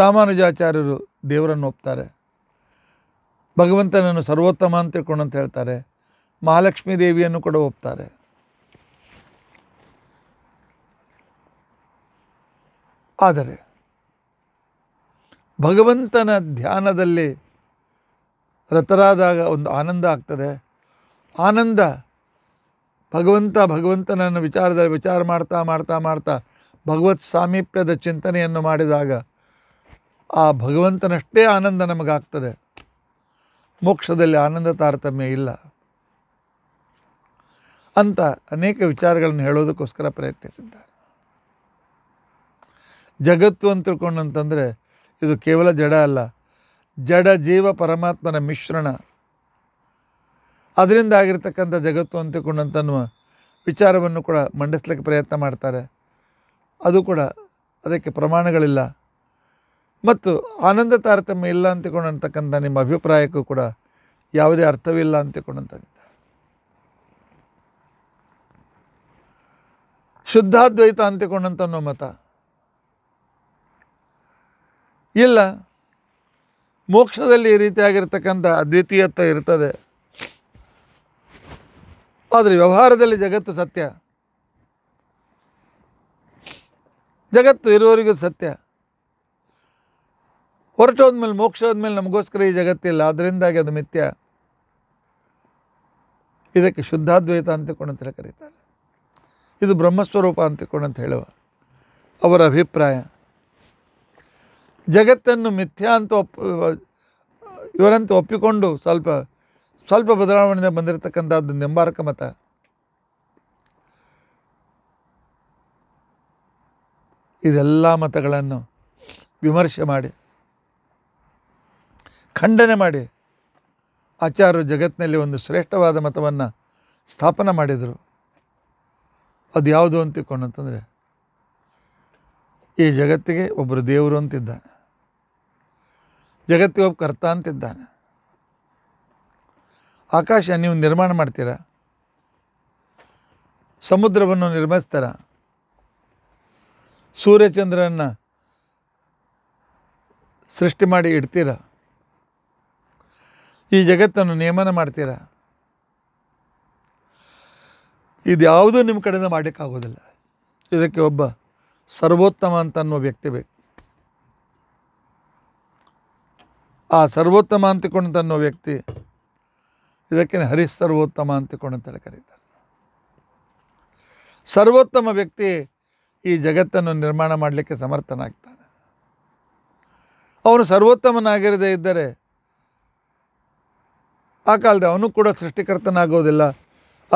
ರಾಮಾನುಜಾಚಾರ್ಯರು ದೇವರನ್ನು ಒಪ್ತಾರೆ ಭಗವಂತನನ್ನು ಸರ್ವೋತ್ತಮ ಅಂತ ಹೇಳ್ತಾರೆ ಮಹಾಲಕ್ಷ್ಮೀ ದೇವಿಯನ್ನು ಕೂಡ ಒಪ್ತಾರೆ ಆದರೆ ಭಗವಂತನ ಧ್ಯಾನದಲ್ಲಿ ರತರಾದಾಗ ಒಂದು ಆನಂದ ಆಗ್ತದೆ ಆನಂದ ಭಗವಂತ ಭಗವಂತನನ್ನು ವಿಚಾರದಲ್ಲಿ ವಿಚಾರ ಮಾಡ್ತಾ ಮಾಡ್ತಾ ಮಾಡ್ತಾ ಭಗವತ್ ಸಾಮೀಪ್ಯದ ಚಿಂತನೆಯನ್ನು ಮಾಡಿದಾಗ ಆ ಭಗವಂತನಷ್ಟೇ ಆನಂದ ನಮಗಾಗ್ತದೆ ಮೋಕ್ಷದಲ್ಲಿ ಆನಂದ ತಾರತಮ್ಯ ಇಲ್ಲ ಅಂತ ಅನೇಕ ವಿಚಾರಗಳನ್ನು ಹೇಳೋದಕ್ಕೋಸ್ಕರ ಪ್ರಯತ್ನಿಸಿದ್ದಾರೆ ಜಗತ್ತು ಅಂತ ಅಂತಂದರೆ ಇದು ಕೇವಲ ಜಡ ಅಲ್ಲ ಜಡ ಜೀವ ಪರಮಾತ್ಮನ ಮಿಶ್ರಣ ಅದರಿಂದ ಆಗಿರ್ತಕ್ಕಂಥ ಜಗತ್ತು ಅಂತ ತಿಳ್ಕೊಂಡಂತನ್ನುವ ವಿಚಾರವನ್ನು ಕೂಡ ಮಂಡಿಸ್ಲಿಕ್ಕೆ ಪ್ರಯತ್ನ ಮಾಡ್ತಾರೆ ಅದು ಕೂಡ ಅದಕ್ಕೆ ಪ್ರಮಾಣಗಳಿಲ್ಲ ಮತ್ತು ಆನಂದ ತಾರತಮ್ಯ ಇಲ್ಲ ಅಂತಕೊಂಡಂತಕ್ಕಂಥ ನಿಮ್ಮ ಅಭಿಪ್ರಾಯಕ್ಕೂ ಕೂಡ ಯಾವುದೇ ಅರ್ಥವಿಲ್ಲ ಅಂತಕೊಂಡಂಥದ್ದು ಶುದ್ಧಾದ್ವೈತ ಅಂತಿಕೊಂಡಂತ ಅನ್ನೋ ಮತ ಇಲ್ಲ ಮೋಕ್ಷದಲ್ಲಿ ಈ ರೀತಿಯಾಗಿರ್ತಕ್ಕಂಥ ಅದ್ವಿತೀಯತ್ವ ಇರ್ತದೆ ಆದರೆ ವ್ಯವಹಾರದಲ್ಲಿ ಜಗತ್ತು ಸತ್ಯ ಜಗತ್ತು ಇರುವವರಿಗೂ ಸತ್ಯ ಮೇಲೆ ಮೋಕ್ಷ ಹೋದ್ಮೇಲೆ ನಮಗೋಸ್ಕರ ಈ ಜಗತ್ತಿಲ್ಲ ಅದರಿಂದಾಗಿ ಅದು ಮಿಥ್ಯ ಇದಕ್ಕೆ ಶುದ್ಧಾದ್ವೈತ ಅಂತ ಹೇಳಿ ಕರೀತಾರೆ ಇದು ಬ್ರಹ್ಮಸ್ವರೂಪ ಅಂತ ಹೇಳುವ ಅವರ ಅಭಿಪ್ರಾಯ ಜಗತ್ತನ್ನು ಮಿಥ್ಯಾ ಅಂತ ಒಪ್ಪ ಇವರಂತ ಒಪ್ಪಿಕೊಂಡು ಸ್ವಲ್ಪ ಸ್ವಲ್ಪ ಬದಲಾವಣೆಯಿಂದ ಬಂದಿರತಕ್ಕಂಥದ್ದು ನಿಂಬಾರಕ ಮತ ಇದೆಲ್ಲ ಮತಗಳನ್ನು ವಿಮರ್ಶೆ ಮಾಡಿ ಖಂಡನೆ ಮಾಡಿ ಆಚಾರ್ಯರು ಜಗತ್ತಿನಲ್ಲಿ ಒಂದು ಶ್ರೇಷ್ಠವಾದ ಮತವನ್ನು ಸ್ಥಾಪನೆ ಮಾಡಿದರು ಅದು ಯಾವುದು ಅಂತಿಕೊಂಡು ಅಂತಂದರೆ ಈ ಜಗತ್ತಿಗೆ ಒಬ್ಬರು ದೇವರು ಅಂತಿದ್ದಾನೆ ಜಗತ್ತಿಗೆ ಒಬ್ಬ ಕರ್ತ ಅಂತಿದ್ದಾನೆ ಆಕಾಶ ನೀವು ನಿರ್ಮಾಣ ಮಾಡ್ತೀರ ಸಮುದ್ರವನ್ನು ನಿರ್ಮಿಸ್ತಾರ ಸೂರ್ಯಚಂದ್ರನ್ನು ಸೃಷ್ಟಿ ಮಾಡಿ ಇಡ್ತೀರ ಈ ಜಗತ್ತನ್ನು ನಿಯಮನ ಮಾಡ್ತೀರ ಇದು ಯಾವುದೂ ನಿಮ್ಮ ಕಡೆಯಿಂದ ಮಾಡೋಕ್ಕಾಗೋದಿಲ್ಲ ಇದಕ್ಕೆ ಒಬ್ಬ ಸರ್ವೋತ್ತಮ ಅಂತ ಅನ್ನೋ ವ್ಯಕ್ತಿ ಬೇಕು ಆ ಸರ್ವೋತ್ತಮ ಅಂತಿಕೊಂಡಂತ ತನ್ನೋ ವ್ಯಕ್ತಿ ಇದಕ್ಕೆ ಹರಿಸ್ ಸರ್ವೋತ್ತಮ ಅಂತೇಳಿ ಕರೀತಾರೆ ಸರ್ವೋತ್ತಮ ವ್ಯಕ್ತಿ ಈ ಜಗತ್ತನ್ನು ನಿರ್ಮಾಣ ಮಾಡಲಿಕ್ಕೆ ಸಮರ್ಥನಾಗ್ತಾನೆ ಅವನು ಸರ್ವೋತ್ತಮನಾಗಿರದೇ ಇದ್ದರೆ ಆ ಕಾಲದ ಅವನು ಕೂಡ ಸೃಷ್ಟಿಕರ್ತನಾಗೋದಿಲ್ಲ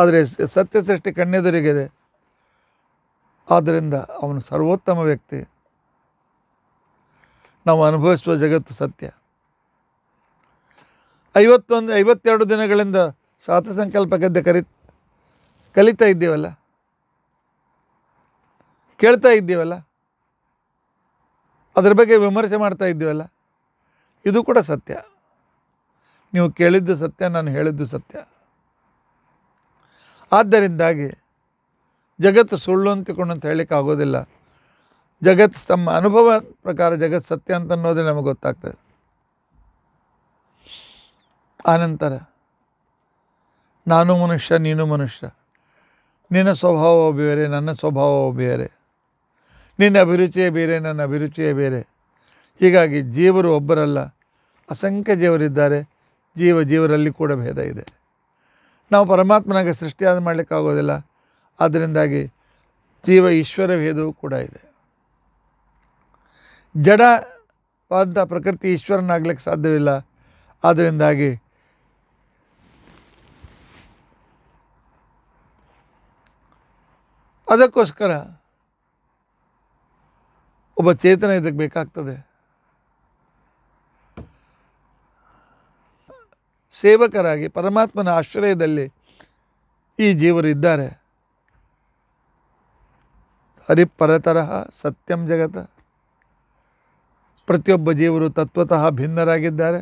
ಆದರೆ ಸತ್ಯ ಸೃಷ್ಟಿ ಕಣ್ಣೆದುರಿಗಿದೆ ಆದ್ದರಿಂದ ಅವನು ಸರ್ವೋತ್ತಮ ವ್ಯಕ್ತಿ ನಾವು ಅನುಭವಿಸುವ ಜಗತ್ತು ಸತ್ಯ ಐವತ್ತೊಂದು ಐವತ್ತೆರಡು ದಿನಗಳಿಂದ ಸಾತ ಸಂಕಲ್ಪ ಗದ್ದೆ ಕರಿ ಕಲಿತಾ ಇದ್ದೀವಲ್ಲ ಕೇಳ್ತಾ ಇದ್ದೀವಲ್ಲ ಅದ್ರ ಬಗ್ಗೆ ವಿಮರ್ಶೆ ಮಾಡ್ತಾ ಇದ್ದೀವಲ್ಲ ಇದು ಕೂಡ ಸತ್ಯ ನೀವು ಕೇಳಿದ್ದು ಸತ್ಯ ನಾನು ಹೇಳಿದ್ದು ಸತ್ಯ ಆದ್ದರಿಂದಾಗಿ ಜಗತ್ತು ಸುಳ್ಳು ಅಂತಿಕೊಂಡು ಅಂತ ಹೇಳಲಿಕ್ಕೆ ಆಗೋದಿಲ್ಲ ಜಗತ್ತು ತಮ್ಮ ಅನುಭವ ಪ್ರಕಾರ ಜಗತ್ತು ಸತ್ಯ ಅಂತ ಅನ್ನೋದೇ ನಮಗೆ ಗೊತ್ತಾಗ್ತದೆ ಆನಂತರ ನಾನು ಮನುಷ್ಯ ನೀನು ಮನುಷ್ಯ ನಿನ್ನ ಸ್ವಭಾವ ಬೇರೆ ನನ್ನ ಸ್ವಭಾವ ಬೇರೆ ನಿನ್ನ ಅಭಿರುಚಿಯೇ ಬೇರೆ ನನ್ನ ಅಭಿರುಚಿಯೇ ಬೇರೆ ಹೀಗಾಗಿ ಜೀವರು ಒಬ್ಬರಲ್ಲ ಅಸಂಖ್ಯ ಜೀವರಿದ್ದಾರೆ ಜೀವ ಜೀವರಲ್ಲಿ ಕೂಡ ಭೇದ ಇದೆ ನಾವು ಪರಮಾತ್ಮನಾಗೆ ಸೃಷ್ಟಿಯಾದ ಮಾಡಲಿಕ್ಕಾಗೋದಿಲ್ಲ ಆದ್ದರಿಂದಾಗಿ ಜೀವ ಈಶ್ವರ ಭೇದವೂ ಕೂಡ ಇದೆ ಜಡವಾದ ಪ್ರಕೃತಿ ಈಶ್ವರನಾಗಲಿಕ್ಕೆ ಸಾಧ್ಯವಿಲ್ಲ ಆದ್ದರಿಂದಾಗಿ ಅದಕ್ಕೋಸ್ಕರ ಒಬ್ಬ ಚೇತನ ಇದಕ್ಕೆ ಬೇಕಾಗ್ತದೆ ಸೇವಕರಾಗಿ ಪರಮಾತ್ಮನ ಆಶ್ರಯದಲ್ಲಿ ಈ ಜೀವರು ಇದ್ದಾರೆ ಹರಿಪರತರಹ ಸತ್ಯಂ ಜಗತ ಪ್ರತಿಯೊಬ್ಬ ಜೀವರು ತತ್ವತಃ ಭಿನ್ನರಾಗಿದ್ದಾರೆ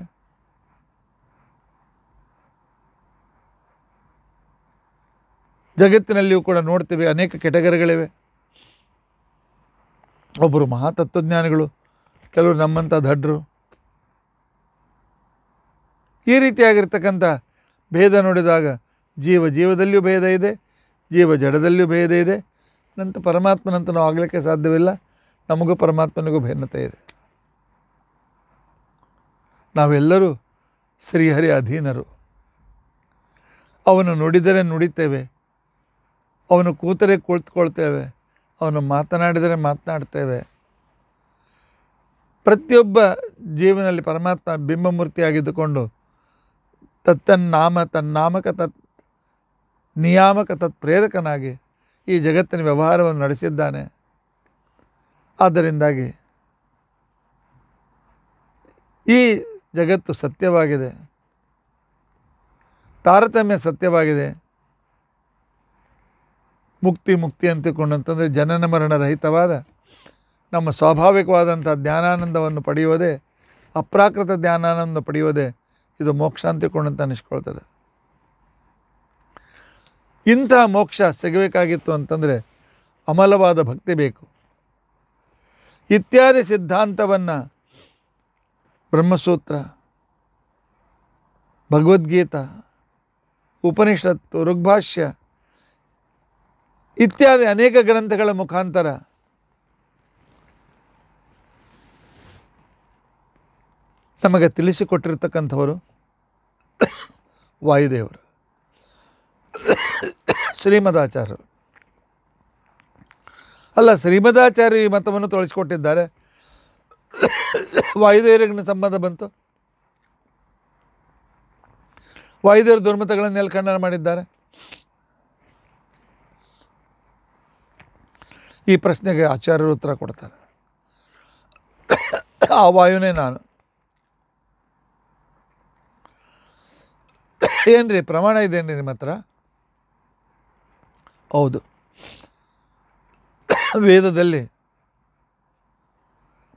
ಜಗತ್ತಿನಲ್ಲಿಯೂ ಕೂಡ ನೋಡ್ತೇವೆ ಅನೇಕ ಕೆಟಗರಿಗಳಿವೆ ಒಬ್ಬರು ಮಹಾತತ್ವಜ್ಞಾನಿಗಳು ಕೆಲವರು ನಮ್ಮಂಥ ದಡ್ರು ಈ ರೀತಿಯಾಗಿರ್ತಕ್ಕಂಥ ಭೇದ ನೋಡಿದಾಗ ಜೀವ ಜೀವದಲ್ಲಿಯೂ ಭೇದ ಇದೆ ಜೀವ ಜಡದಲ್ಲಿಯೂ ಭೇದ ಇದೆ ನಂತ ಪರಮಾತ್ಮನಂತ ನಾವು ಆಗಲಿಕ್ಕೆ ಸಾಧ್ಯವಿಲ್ಲ ನಮಗೂ ಪರಮಾತ್ಮನಿಗೂ ಭಿನ್ನತೆ ಇದೆ ನಾವೆಲ್ಲರೂ ಶ್ರೀಹರಿ ಅಧೀನರು ಅವನು ನುಡಿದರೆ ನುಡಿತೇವೆ ಅವನು ಕೂತರೆ ಕುಳಿತುಕೊಳ್ತೇವೆ ಅವನು ಮಾತನಾಡಿದರೆ ಮಾತನಾಡ್ತೇವೆ ಪ್ರತಿಯೊಬ್ಬ ಜೀವನದಲ್ಲಿ ಪರಮಾತ್ಮ ಬಿಂಬಮೂರ್ತಿಯಾಗಿದ್ದುಕೊಂಡು ತತ್ತನ್ನಾಮ ತನ್ನಾಮಕ ತತ್ ನಿಯಾಮಕ ತತ್ ಪ್ರೇರಕನಾಗಿ ಈ ಜಗತ್ತಿನ ವ್ಯವಹಾರವನ್ನು ನಡೆಸಿದ್ದಾನೆ ಆದ್ದರಿಂದಾಗಿ ಈ ಜಗತ್ತು ಸತ್ಯವಾಗಿದೆ ತಾರತಮ್ಯ ಸತ್ಯವಾಗಿದೆ ಮುಕ್ತಿ ಮುಕ್ತಿ ಅಂತಂದರೆ ಜನನ ಮರಣರಹಿತವಾದ ನಮ್ಮ ಸ್ವಾಭಾವಿಕವಾದಂಥ ಜ್ಞಾನಾನಂದವನ್ನು ಪಡೆಯುವುದೇ ಅಪ್ರಾಕೃತ ಜ್ಞಾನಾನಂದ ಪಡೆಯುವುದೇ ಇದು ಮೋಕ್ಷ ಅಂತ ಅನಿಸ್ಕೊಳ್ತದೆ ಇಂಥ ಮೋಕ್ಷ ಸಿಗಬೇಕಾಗಿತ್ತು ಅಂತಂದರೆ ಅಮಲವಾದ ಭಕ್ತಿ ಬೇಕು ಇತ್ಯಾದಿ ಸಿದ್ಧಾಂತವನ್ನು ಬ್ರಹ್ಮಸೂತ್ರ ಭಗವದ್ಗೀತಾ ಉಪನಿಷತ್ತು ಋಗ್ಭಾಷ್ಯ ಇತ್ಯಾದಿ ಅನೇಕ ಗ್ರಂಥಗಳ ಮುಖಾಂತರ ನಮಗೆ ತಿಳಿಸಿಕೊಟ್ಟಿರ್ತಕ್ಕಂಥವರು ವಾಯುದೇವರು ಶ್ರೀಮದಾಚಾರ್ಯರು ಅಲ್ಲ ಶ್ರೀಮದಾಚಾರ್ಯ ಈ ಮತವನ್ನು ತೊಳಿಸಿಕೊಟ್ಟಿದ್ದಾರೆ ವಾಯುದೇವರಿಗೆ ಸಂಬಂಧ ಬಂತು ವಾಯುದೇವರು ದುರ್ಮತಗಳನ್ನು ಎಲ್ಲಿ ಮಾಡಿದ್ದಾರೆ ಈ ಪ್ರಶ್ನೆಗೆ ಆಚಾರ್ಯರು ಉತ್ತರ ಕೊಡ್ತಾರೆ ಆ ವಾಯುನೇ ನಾನು ಏನ್ರಿ ಪ್ರಮಾಣ ಇದೇನು ನಿಮ್ಮ ಹತ್ರ ಹೌದು ವೇದದಲ್ಲಿ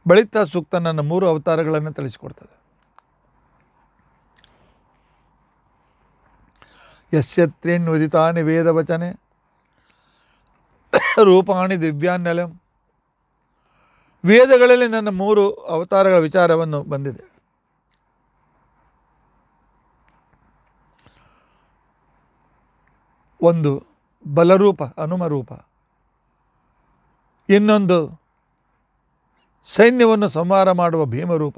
ಬಳಿತ ಸೂಕ್ತ ನನ್ನ ಮೂರು ಅವತಾರಗಳನ್ನು ತಿಳಿಸಿಕೊಡ್ತದೆ ಯಸ್ಯ ವೇದ ವೇದವಚನೆ ರೂಪಾಣಿ ದಿವ್ಯಾನ್ಯಲಂ ವೇದಗಳಲ್ಲಿ ನನ್ನ ಮೂರು ಅವತಾರಗಳ ವಿಚಾರವನ್ನು ಬಂದಿದೆ ಒಂದು ಬಲರೂಪ ಹನುಮರೂಪ ಇನ್ನೊಂದು ಸೈನ್ಯವನ್ನು ಸಂಹಾರ ಮಾಡುವ ಭೀಮರೂಪ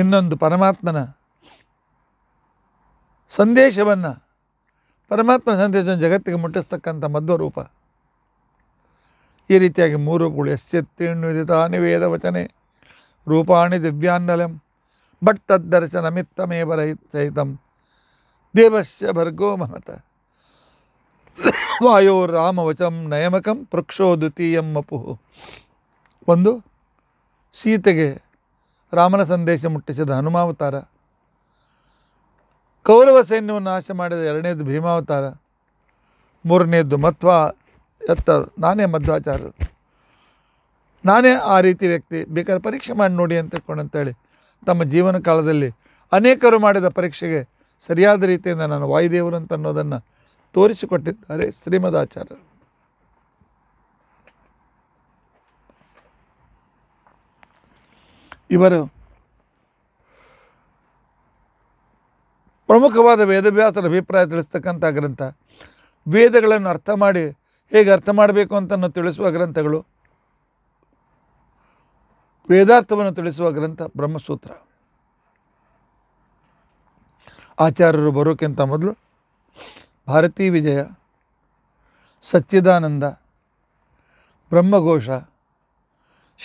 ಇನ್ನೊಂದು ಪರಮಾತ್ಮನ ಸಂದೇಶವನ್ನು ಪರಮಾತ್ಮ ಸಂದೇಶವನ್ನು ಜಗತ್ತಿಗೆ ಮುಟ್ಟಿಸ್ತಕ್ಕಂಥ ಮಧ್ವರೂಪ ಈ ರೀತಿಯಾಗಿ ಮೂರು ರೂಪಗಳು ಎಸ್ಸೆತ್ತೀಣ್ಣು ಇದಿತಾನಿ ವೇದ ವಚನೆ ರೂಪಾಣಿ ದಿವ್ಯಾನ್ನಲಂ ಬಟ್ ತದ್ದರ್ಶನ ಮಿತ್ತಮೇವ ರಹಿತೈತಂ ದೇವಸ್ಯ ಭರ್ಗೋ ಮಹತ ವಾಯೋ ರಾಮವಚಂ ನಯಮಕಂ ಪೃಕ್ಷೋ ದ್ವಿತೀಯಂ ಮಪುಹು ಒಂದು ಸೀತೆಗೆ ರಾಮನ ಸಂದೇಶ ಮುಟ್ಟಿಸಿದ ಹನುಮಾವತಾರ ಕೌರವ ಸೈನ್ಯವನ್ನು ನಾಶ ಮಾಡಿದ ಎರಡನೇದು ಭೀಮಾವತಾರ ಮೂರನೇದ್ದು ಮತ್ವ ಎತ್ತ ನಾನೇ ಮಧ್ವಾಚಾರ್ಯರು ನಾನೇ ಆ ರೀತಿ ವ್ಯಕ್ತಿ ಬೇಕಾದ್ರೆ ಪರೀಕ್ಷೆ ಮಾಡಿ ನೋಡಿ ಅಂತ ಅಂತೇಳಿ ತಮ್ಮ ಜೀವನ ಕಾಲದಲ್ಲಿ ಅನೇಕರು ಮಾಡಿದ ಪರೀಕ್ಷೆಗೆ ಸರಿಯಾದ ರೀತಿಯಿಂದ ನಾನು ವಾಯುದೇವರು ಅಂತ ಅನ್ನೋದನ್ನು ತೋರಿಸಿಕೊಟ್ಟಿದ್ದಾರೆ ಶ್ರೀಮದಾಚಾರ್ಯರು ಇವರು ಪ್ರಮುಖವಾದ ವೇದವ್ಯಾಸರ ಅಭಿಪ್ರಾಯ ತಿಳಿಸ್ತಕ್ಕಂಥ ಗ್ರಂಥ ವೇದಗಳನ್ನು ಅರ್ಥ ಮಾಡಿ ಹೇಗೆ ಅರ್ಥ ಮಾಡಬೇಕು ಅಂತ ತಿಳಿಸುವ ಗ್ರಂಥಗಳು ವೇದಾರ್ಥವನ್ನು ತಿಳಿಸುವ ಗ್ರಂಥ ಬ್ರಹ್ಮಸೂತ್ರ ಆಚಾರ್ಯರು ಬರೋಕ್ಕಿಂತ ಮೊದಲು ಭಾರತೀ ವಿಜಯ ಸಚ್ಚಿದಾನಂದ ಬ್ರಹ್ಮಘೋಷ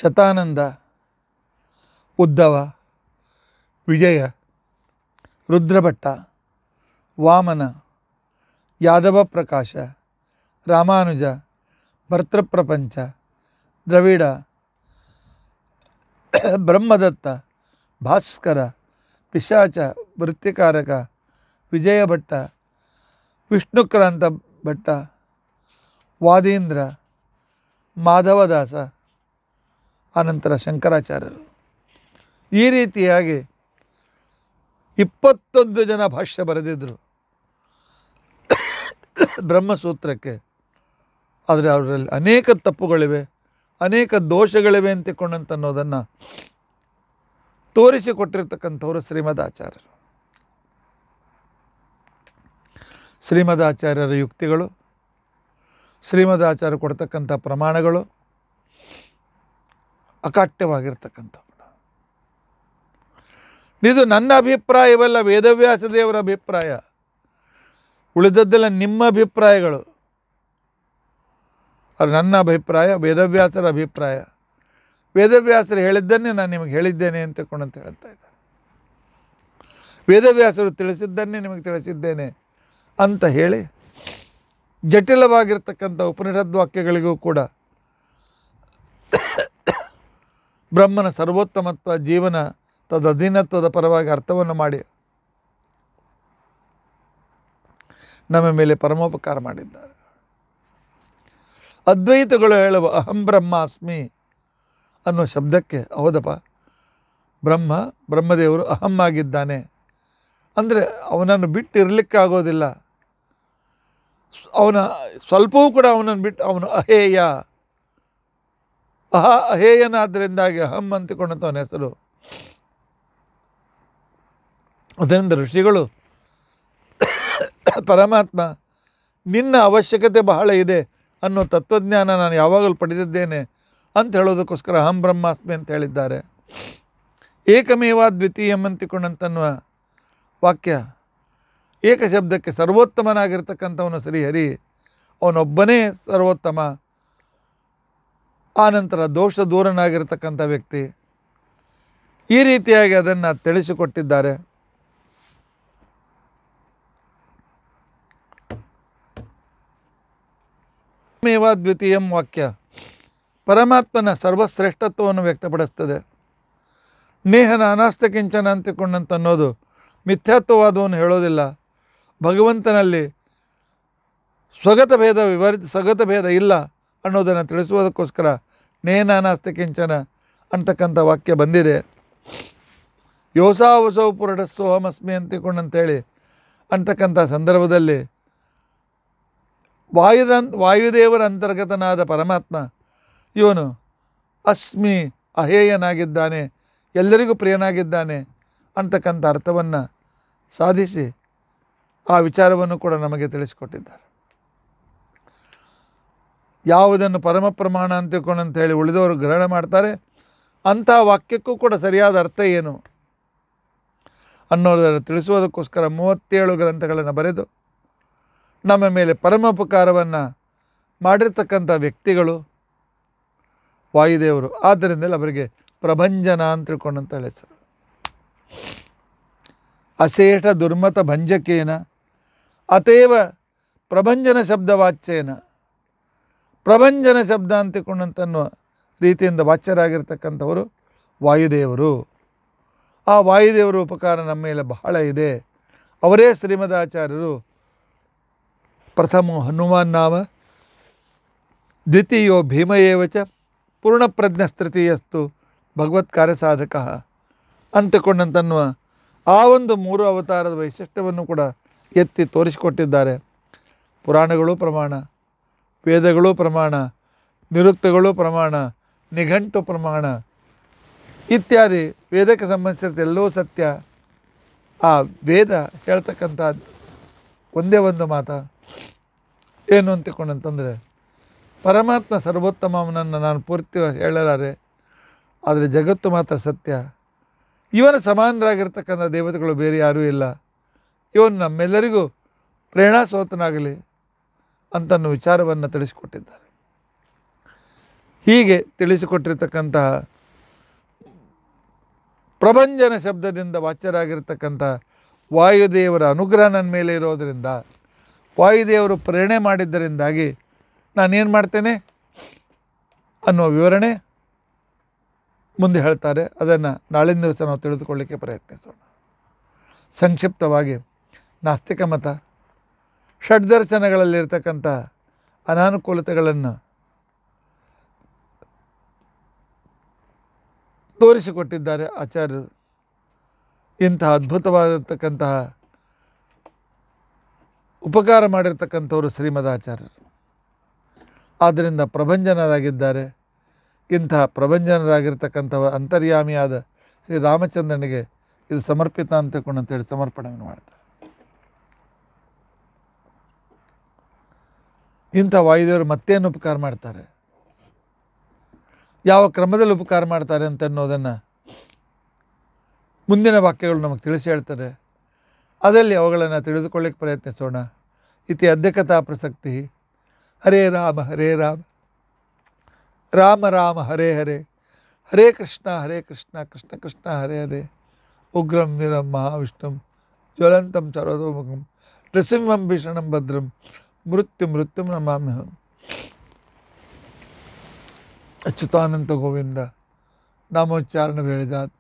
ಶತಾನಂದ ಉದ್ಧವ ವಿಜಯ ರುದ್ರಭಟ್ಟ ವಾಮನ ಯಾದವ ಪ್ರಕಾಶ ರಾಮಾನುಜ ಭರ್ತೃಪ್ರಪಂಚ ದ್ರವಿಡ ಬ್ರಹ್ಮದತ್ತ ಭಾಸ್ಕರ ಪಿಶಾಚ ವೃತ್ತಿಕಾರಕ ವಿಜಯ ಭಟ್ಟ ವಿಷ್ಣುಕ್ರಾಂತ ಭಟ್ಟ ವಾದೀಂದ್ರ ಮಾಧವದಾಸ ಆನಂತರ ಶಂಕರಾಚಾರ್ಯರು ಈ ರೀತಿಯಾಗಿ ಇಪ್ಪತ್ತೊಂದು ಜನ ಭಾಷ್ಯ ಬರೆದಿದ್ದರು ಬ್ರಹ್ಮಸೂತ್ರಕ್ಕೆ ಆದರೆ ಅವರಲ್ಲಿ ಅನೇಕ ತಪ್ಪುಗಳಿವೆ ಅನೇಕ ದೋಷಗಳಿವೆ ಅಂತಿಕೊಂಡಂತ ಅನ್ನೋದನ್ನು ತೋರಿಸಿಕೊಟ್ಟಿರ್ತಕ್ಕಂಥವರು ಶ್ರೀಮದ್ ಆಚಾರ್ಯರ ಯುಕ್ತಿಗಳು ಆಚಾರ್ಯ ಕೊಡ್ತಕ್ಕಂಥ ಪ್ರಮಾಣಗಳು ಅಕಾಟ್ಯವಾಗಿರ್ತಕ್ಕಂಥವು ಇದು ನನ್ನ ಅಭಿಪ್ರಾಯವಲ್ಲ ವೇದವ್ಯಾಸ ದೇವರ ಅಭಿಪ್ರಾಯ ಉಳಿದದ್ದೆಲ್ಲ ನಿಮ್ಮ ಅಭಿಪ್ರಾಯಗಳು ಅದು ನನ್ನ ಅಭಿಪ್ರಾಯ ವೇದವ್ಯಾಸರ ಅಭಿಪ್ರಾಯ ವೇದವ್ಯಾಸರು ಹೇಳಿದ್ದನ್ನೇ ನಾನು ನಿಮಗೆ ಹೇಳಿದ್ದೇನೆ ಅಂತ ಕೊಂಡಂತ ಹೇಳ್ತಾ ಇದ್ದಾರೆ ವೇದವ್ಯಾಸರು ತಿಳಿಸಿದ್ದನ್ನೇ ನಿಮಗೆ ತಿಳಿಸಿದ್ದೇನೆ ಅಂತ ಹೇಳಿ ಜಟಿಲವಾಗಿರ್ತಕ್ಕಂಥ ಉಪನಿಷದ್ ವಾಕ್ಯಗಳಿಗೂ ಕೂಡ ಬ್ರಹ್ಮನ ಸರ್ವೋತ್ತಮತ್ವ ಜೀವನ ತದಧೀನತ್ವದ ಪರವಾಗಿ ಅರ್ಥವನ್ನು ಮಾಡಿ ನಮ್ಮ ಮೇಲೆ ಪರಮೋಪಕಾರ ಮಾಡಿದ್ದಾರೆ ಅದ್ವೈತಗಳು ಹೇಳುವ ಅಹಂ ಬ್ರಹ್ಮಾಸ್ಮಿ ಅನ್ನೋ ಶಬ್ದಕ್ಕೆ ಹೌದಪ್ಪ ಬ್ರಹ್ಮ ಬ್ರಹ್ಮದೇವರು ಅಹಂ ಆಗಿದ್ದಾನೆ ಅಂದರೆ ಅವನನ್ನು ಬಿಟ್ಟಿರಲಿಕ್ಕಾಗೋದಿಲ್ಲ ಅವನ ಸ್ವಲ್ಪವೂ ಕೂಡ ಅವನನ್ನು ಬಿಟ್ಟು ಅವನು ಅಹೇಯ ಅಹ ಅಹೇಯನಾದ್ದರಿಂದಾಗಿ ಅಹಂ ಅಂತಿಕೊಂಡಂಥ ಹೆಸರು ಅದರಿಂದ ಋಷಿಗಳು ಪರಮಾತ್ಮ ನಿನ್ನ ಅವಶ್ಯಕತೆ ಬಹಳ ಇದೆ ಅನ್ನೋ ತತ್ವಜ್ಞಾನ ನಾನು ಯಾವಾಗಲೂ ಪಡೆದಿದ್ದೇನೆ ಅಂತ ಹೇಳೋದಕ್ಕೋಸ್ಕರ ಹಂ ಬ್ರಹ್ಮಾಸ್ಮಿ ಅಂತ ಹೇಳಿದ್ದಾರೆ ಏಕಮೇವ ದ್ವಿತೀಯ ಅಂತಿಕೊಂಡಂತನ್ನುವ ವಾಕ್ಯ ಏಕಶಬ್ದಕ್ಕೆ ಸರ್ವೋತ್ತಮನಾಗಿರ್ತಕ್ಕಂಥವನು ಶ್ರೀಹರಿ ಅವನೊಬ್ಬನೇ ಸರ್ವೋತ್ತಮ ಆನಂತರ ದೋಷ ದೂರನಾಗಿರ್ತಕ್ಕಂಥ ವ್ಯಕ್ತಿ ಈ ರೀತಿಯಾಗಿ ಅದನ್ನು ತಿಳಿಸಿಕೊಟ್ಟಿದ್ದಾರೆ ಮೇವಾ ದ್ವಿತೀಯಂ ವಾಕ್ಯ ಪರಮಾತ್ಮನ ಸರ್ವಶ್ರೇಷ್ಠತ್ವವನ್ನು ವ್ಯಕ್ತಪಡಿಸ್ತದೆ ನೇಹನ ಅನಾಸ್ತ ಕಿಂಚನ ಅನ್ನೋದು ಮಿಥ್ಯಾತ್ವವಾದವನ್ನು ಹೇಳೋದಿಲ್ಲ ಭಗವಂತನಲ್ಲಿ ಸ್ವಗತ ಭೇದ ವಿವರಿ ಸ್ವಗತ ಭೇದ ಇಲ್ಲ ಅನ್ನೋದನ್ನು ತಿಳಿಸುವುದಕ್ಕೋಸ್ಕರ ನೇಹನ ಅನಾಸ್ತ ಕಿಂಚನ ಅಂತಕ್ಕಂಥ ವಾಕ್ಯ ಬಂದಿದೆ ಯೋಸಾವಸೌ ಪುರಟಸೋಹಮಸ್ಮಿ ಅಂತಿಕೊಂಡಂಥೇಳಿ ಅಂತಕ್ಕಂಥ ಸಂದರ್ಭದಲ್ಲಿ ವಾಯುದ ವಾಯುದೇವರ ಅಂತರ್ಗತನಾದ ಪರಮಾತ್ಮ ಇವನು ಅಸ್ಮಿ ಅಹೇಯನಾಗಿದ್ದಾನೆ ಎಲ್ಲರಿಗೂ ಪ್ರಿಯನಾಗಿದ್ದಾನೆ ಅಂತಕ್ಕಂಥ ಅರ್ಥವನ್ನು ಸಾಧಿಸಿ ಆ ವಿಚಾರವನ್ನು ಕೂಡ ನಮಗೆ ತಿಳಿಸಿಕೊಟ್ಟಿದ್ದಾರೆ ಯಾವುದನ್ನು ಪರಮ ಪ್ರಮಾಣ ಅಂತ ಅಂತ ಹೇಳಿ ಉಳಿದವರು ಗ್ರಹಣ ಮಾಡ್ತಾರೆ ಅಂಥ ವಾಕ್ಯಕ್ಕೂ ಕೂಡ ಸರಿಯಾದ ಅರ್ಥ ಏನು ಅನ್ನೋದನ್ನು ತಿಳಿಸುವುದಕ್ಕೋಸ್ಕರ ಮೂವತ್ತೇಳು ಗ್ರಂಥಗಳನ್ನು ಬರೆದು ನಮ್ಮ ಮೇಲೆ ಪರಮೋಪಕಾರವನ್ನು ಮಾಡಿರ್ತಕ್ಕಂಥ ವ್ಯಕ್ತಿಗಳು ವಾಯುದೇವರು ಆದ್ದರಿಂದಲೇ ಅವರಿಗೆ ಪ್ರಭಂಜನ ಅಂತ ತಿಳ್ಕೊಂಡಂತ ಅಶೇಷ ದುರ್ಮತ ಭಂಜಕೇನ ಅತೇವ ಪ್ರಭಂಜನ ಶಬ್ದ ವಾಚ್ಯೇನ ಪ್ರಭಂಜನ ಶಬ್ದ ಅಂತ ರೀತಿಯಿಂದ ವಾಚ್ಯರಾಗಿರ್ತಕ್ಕಂಥವರು ವಾಯುದೇವರು ಆ ವಾಯುದೇವರ ಉಪಕಾರ ನಮ್ಮ ಮೇಲೆ ಬಹಳ ಇದೆ ಅವರೇ ಶ್ರೀಮದಾಚಾರ್ಯರು ಪ್ರಥಮೋ ಹನುಮಾನ್ ನಾಮ ದ್ವಿತೀಯೋ ಭೀಮ ಚ ಪೂರ್ಣಪ್ರಜ್ಞ ಪೂರ್ಣಪ್ರಜ್ಞಸ್ತೃತೀಯಸ್ತು ಭಗವತ್ ಕಾರ್ಯಸಾಧಕ ಅಂತಕೊಂಡಂತನ್ನುವ ಆ ಒಂದು ಮೂರು ಅವತಾರದ ವೈಶಿಷ್ಟ್ಯವನ್ನು ಕೂಡ ಎತ್ತಿ ತೋರಿಸಿಕೊಟ್ಟಿದ್ದಾರೆ ಪುರಾಣಗಳು ಪ್ರಮಾಣ ವೇದಗಳು ಪ್ರಮಾಣ ನಿರುಕ್ತಗಳು ಪ್ರಮಾಣ ನಿಘಂಟು ಪ್ರಮಾಣ ಇತ್ಯಾದಿ ವೇದಕ್ಕೆ ಸಂಬಂಧಿಸಿದ ಎಲ್ಲೋ ಸತ್ಯ ಆ ವೇದ ಹೇಳ್ತಕ್ಕಂಥ ಒಂದೇ ಒಂದು ಮಾತು ಏನು ಅಂತ ಅಂತಂದರೆ ಪರಮಾತ್ಮ ಸರ್ವೋತ್ತಮನನ್ನು ನಾನು ಪೂರ್ತಿ ಹೇಳಲಾರೆ ಆದರೆ ಜಗತ್ತು ಮಾತ್ರ ಸತ್ಯ ಇವನ ಸಮಾನರಾಗಿರ್ತಕ್ಕಂಥ ದೇವತೆಗಳು ಬೇರೆ ಯಾರೂ ಇಲ್ಲ ಇವನು ನಮ್ಮೆಲ್ಲರಿಗೂ ಪ್ರೇರಣಾಸೋತನಾಗಲಿ ಅಂತನ್ನು ವಿಚಾರವನ್ನು ತಿಳಿಸಿಕೊಟ್ಟಿದ್ದಾರೆ ಹೀಗೆ ತಿಳಿಸಿಕೊಟ್ಟಿರ್ತಕ್ಕಂತಹ ಪ್ರಭಂಜನ ಶಬ್ದದಿಂದ ವಾಚ್ಯರಾಗಿರ್ತಕ್ಕಂಥ ವಾಯುದೇವರ ಅನುಗ್ರಹ ನನ್ನ ಮೇಲೆ ಇರೋದರಿಂದ ವಾಯುದೇವರು ಪ್ರೇರಣೆ ಮಾಡಿದ್ದರಿಂದಾಗಿ ನಾನೇನು ಮಾಡ್ತೇನೆ ಅನ್ನುವ ವಿವರಣೆ ಮುಂದೆ ಹೇಳ್ತಾರೆ ಅದನ್ನು ನಾಳಿನ ದಿವಸ ನಾವು ತಿಳಿದುಕೊಳ್ಳಿಕ್ಕೆ ಪ್ರಯತ್ನಿಸೋಣ ಸಂಕ್ಷಿಪ್ತವಾಗಿ ನಾಸ್ತಿಕ ಮತ ಷಡ್ದರ್ಶನಗಳಲ್ಲಿರ್ತಕ್ಕಂಥ ಅನಾನುಕೂಲತೆಗಳನ್ನು ತೋರಿಸಿಕೊಟ್ಟಿದ್ದಾರೆ ಆಚಾರ್ಯರು ಇಂತಹ ಅದ್ಭುತವಾಗಿರ್ತಕ್ಕಂತಹ ಉಪಕಾರ ಮಾಡಿರ್ತಕ್ಕಂಥವರು ಶ್ರೀಮದಾಚಾರ್ಯರು ಆದ್ದರಿಂದ ಪ್ರಭಂಜನರಾಗಿದ್ದಾರೆ ಇಂಥ ಪ್ರಭಂಜನರಾಗಿರ್ತಕ್ಕಂಥವ ಅಂತರ್ಯಾಮಿಯಾದ ಶ್ರೀ ರಾಮಚಂದ್ರನಿಗೆ ಇದು ಸಮರ್ಪಿತ ಅಂತ ತಿಳ್ಕೊಂಡು ಅಂತೇಳಿ ಸಮರ್ಪಣೆಯನ್ನು ಮಾಡ್ತಾರೆ ಇಂಥ ವಾಯುದೇವರು ಮತ್ತೇನು ಉಪಕಾರ ಮಾಡ್ತಾರೆ ಯಾವ ಕ್ರಮದಲ್ಲಿ ಉಪಕಾರ ಮಾಡ್ತಾರೆ ಅಂತ ಅನ್ನೋದನ್ನು ಮುಂದಿನ ವಾಕ್ಯಗಳು ನಮಗೆ ತಿಳಿಸಿ ಹೇಳ್ತಾರೆ ಅದರಲ್ಲಿ ಅವುಗಳನ್ನು ತಿಳಿದುಕೊಳ್ಳಿಕ್ಕೆ ಪ್ರಯತ್ನಿಸೋಣ ಇತಿ ಅಧ್ಯಕ್ಷತಾ ಪ್ರಸಕ್ತಿ ಹರೇ ರಾಮ ಹರೇ ರಾಮ ರಾಮ ರಾಮ ಹರೇ ಹರೇ ಹರೇ ಕೃಷ್ಣ ಹರೇ ಕೃಷ್ಣ ಕೃಷ್ಣ ಕೃಷ್ಣ ಹರೇ ಹರೇ ಉಗ್ರಂ ವೀರಂ ಮಹಾವಿಷ್ಣುಂ ಜ್ವಲಂತಂ ಚರೋದೋಮುಖಂ ನೃಸಿಂಹಂ ಭೀಷಣಂ ಭದ್ರಂ ಮೃತ್ಯು ಮೃತ್ಯುಂ ನಮಾಮ್ಯಹಂ ಅಚ್ಯುತಾನಂದಗೋವಿಂದ ಗೋವಿಂದ ನಾಮೋಚ್ಚಾರಣ ವೇಳಿದಾತ್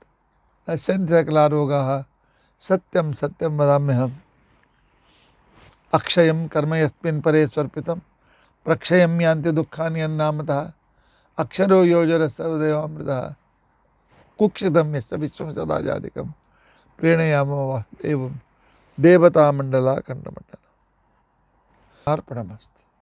ಸಂಧ್ಯ ರೋಗಾ सत्यम सत्यम हम अक्षय कर्म यस्मिन् परे स्वर्पितं दुखा यान्ति अक्षर योजर अक्षरो योजरसदेवामृतः कुक्षितं यस्य विश्वं सदाजादिकं प्रीणयामो वा एवं देवतामण्डलाखण्डमण्डलम्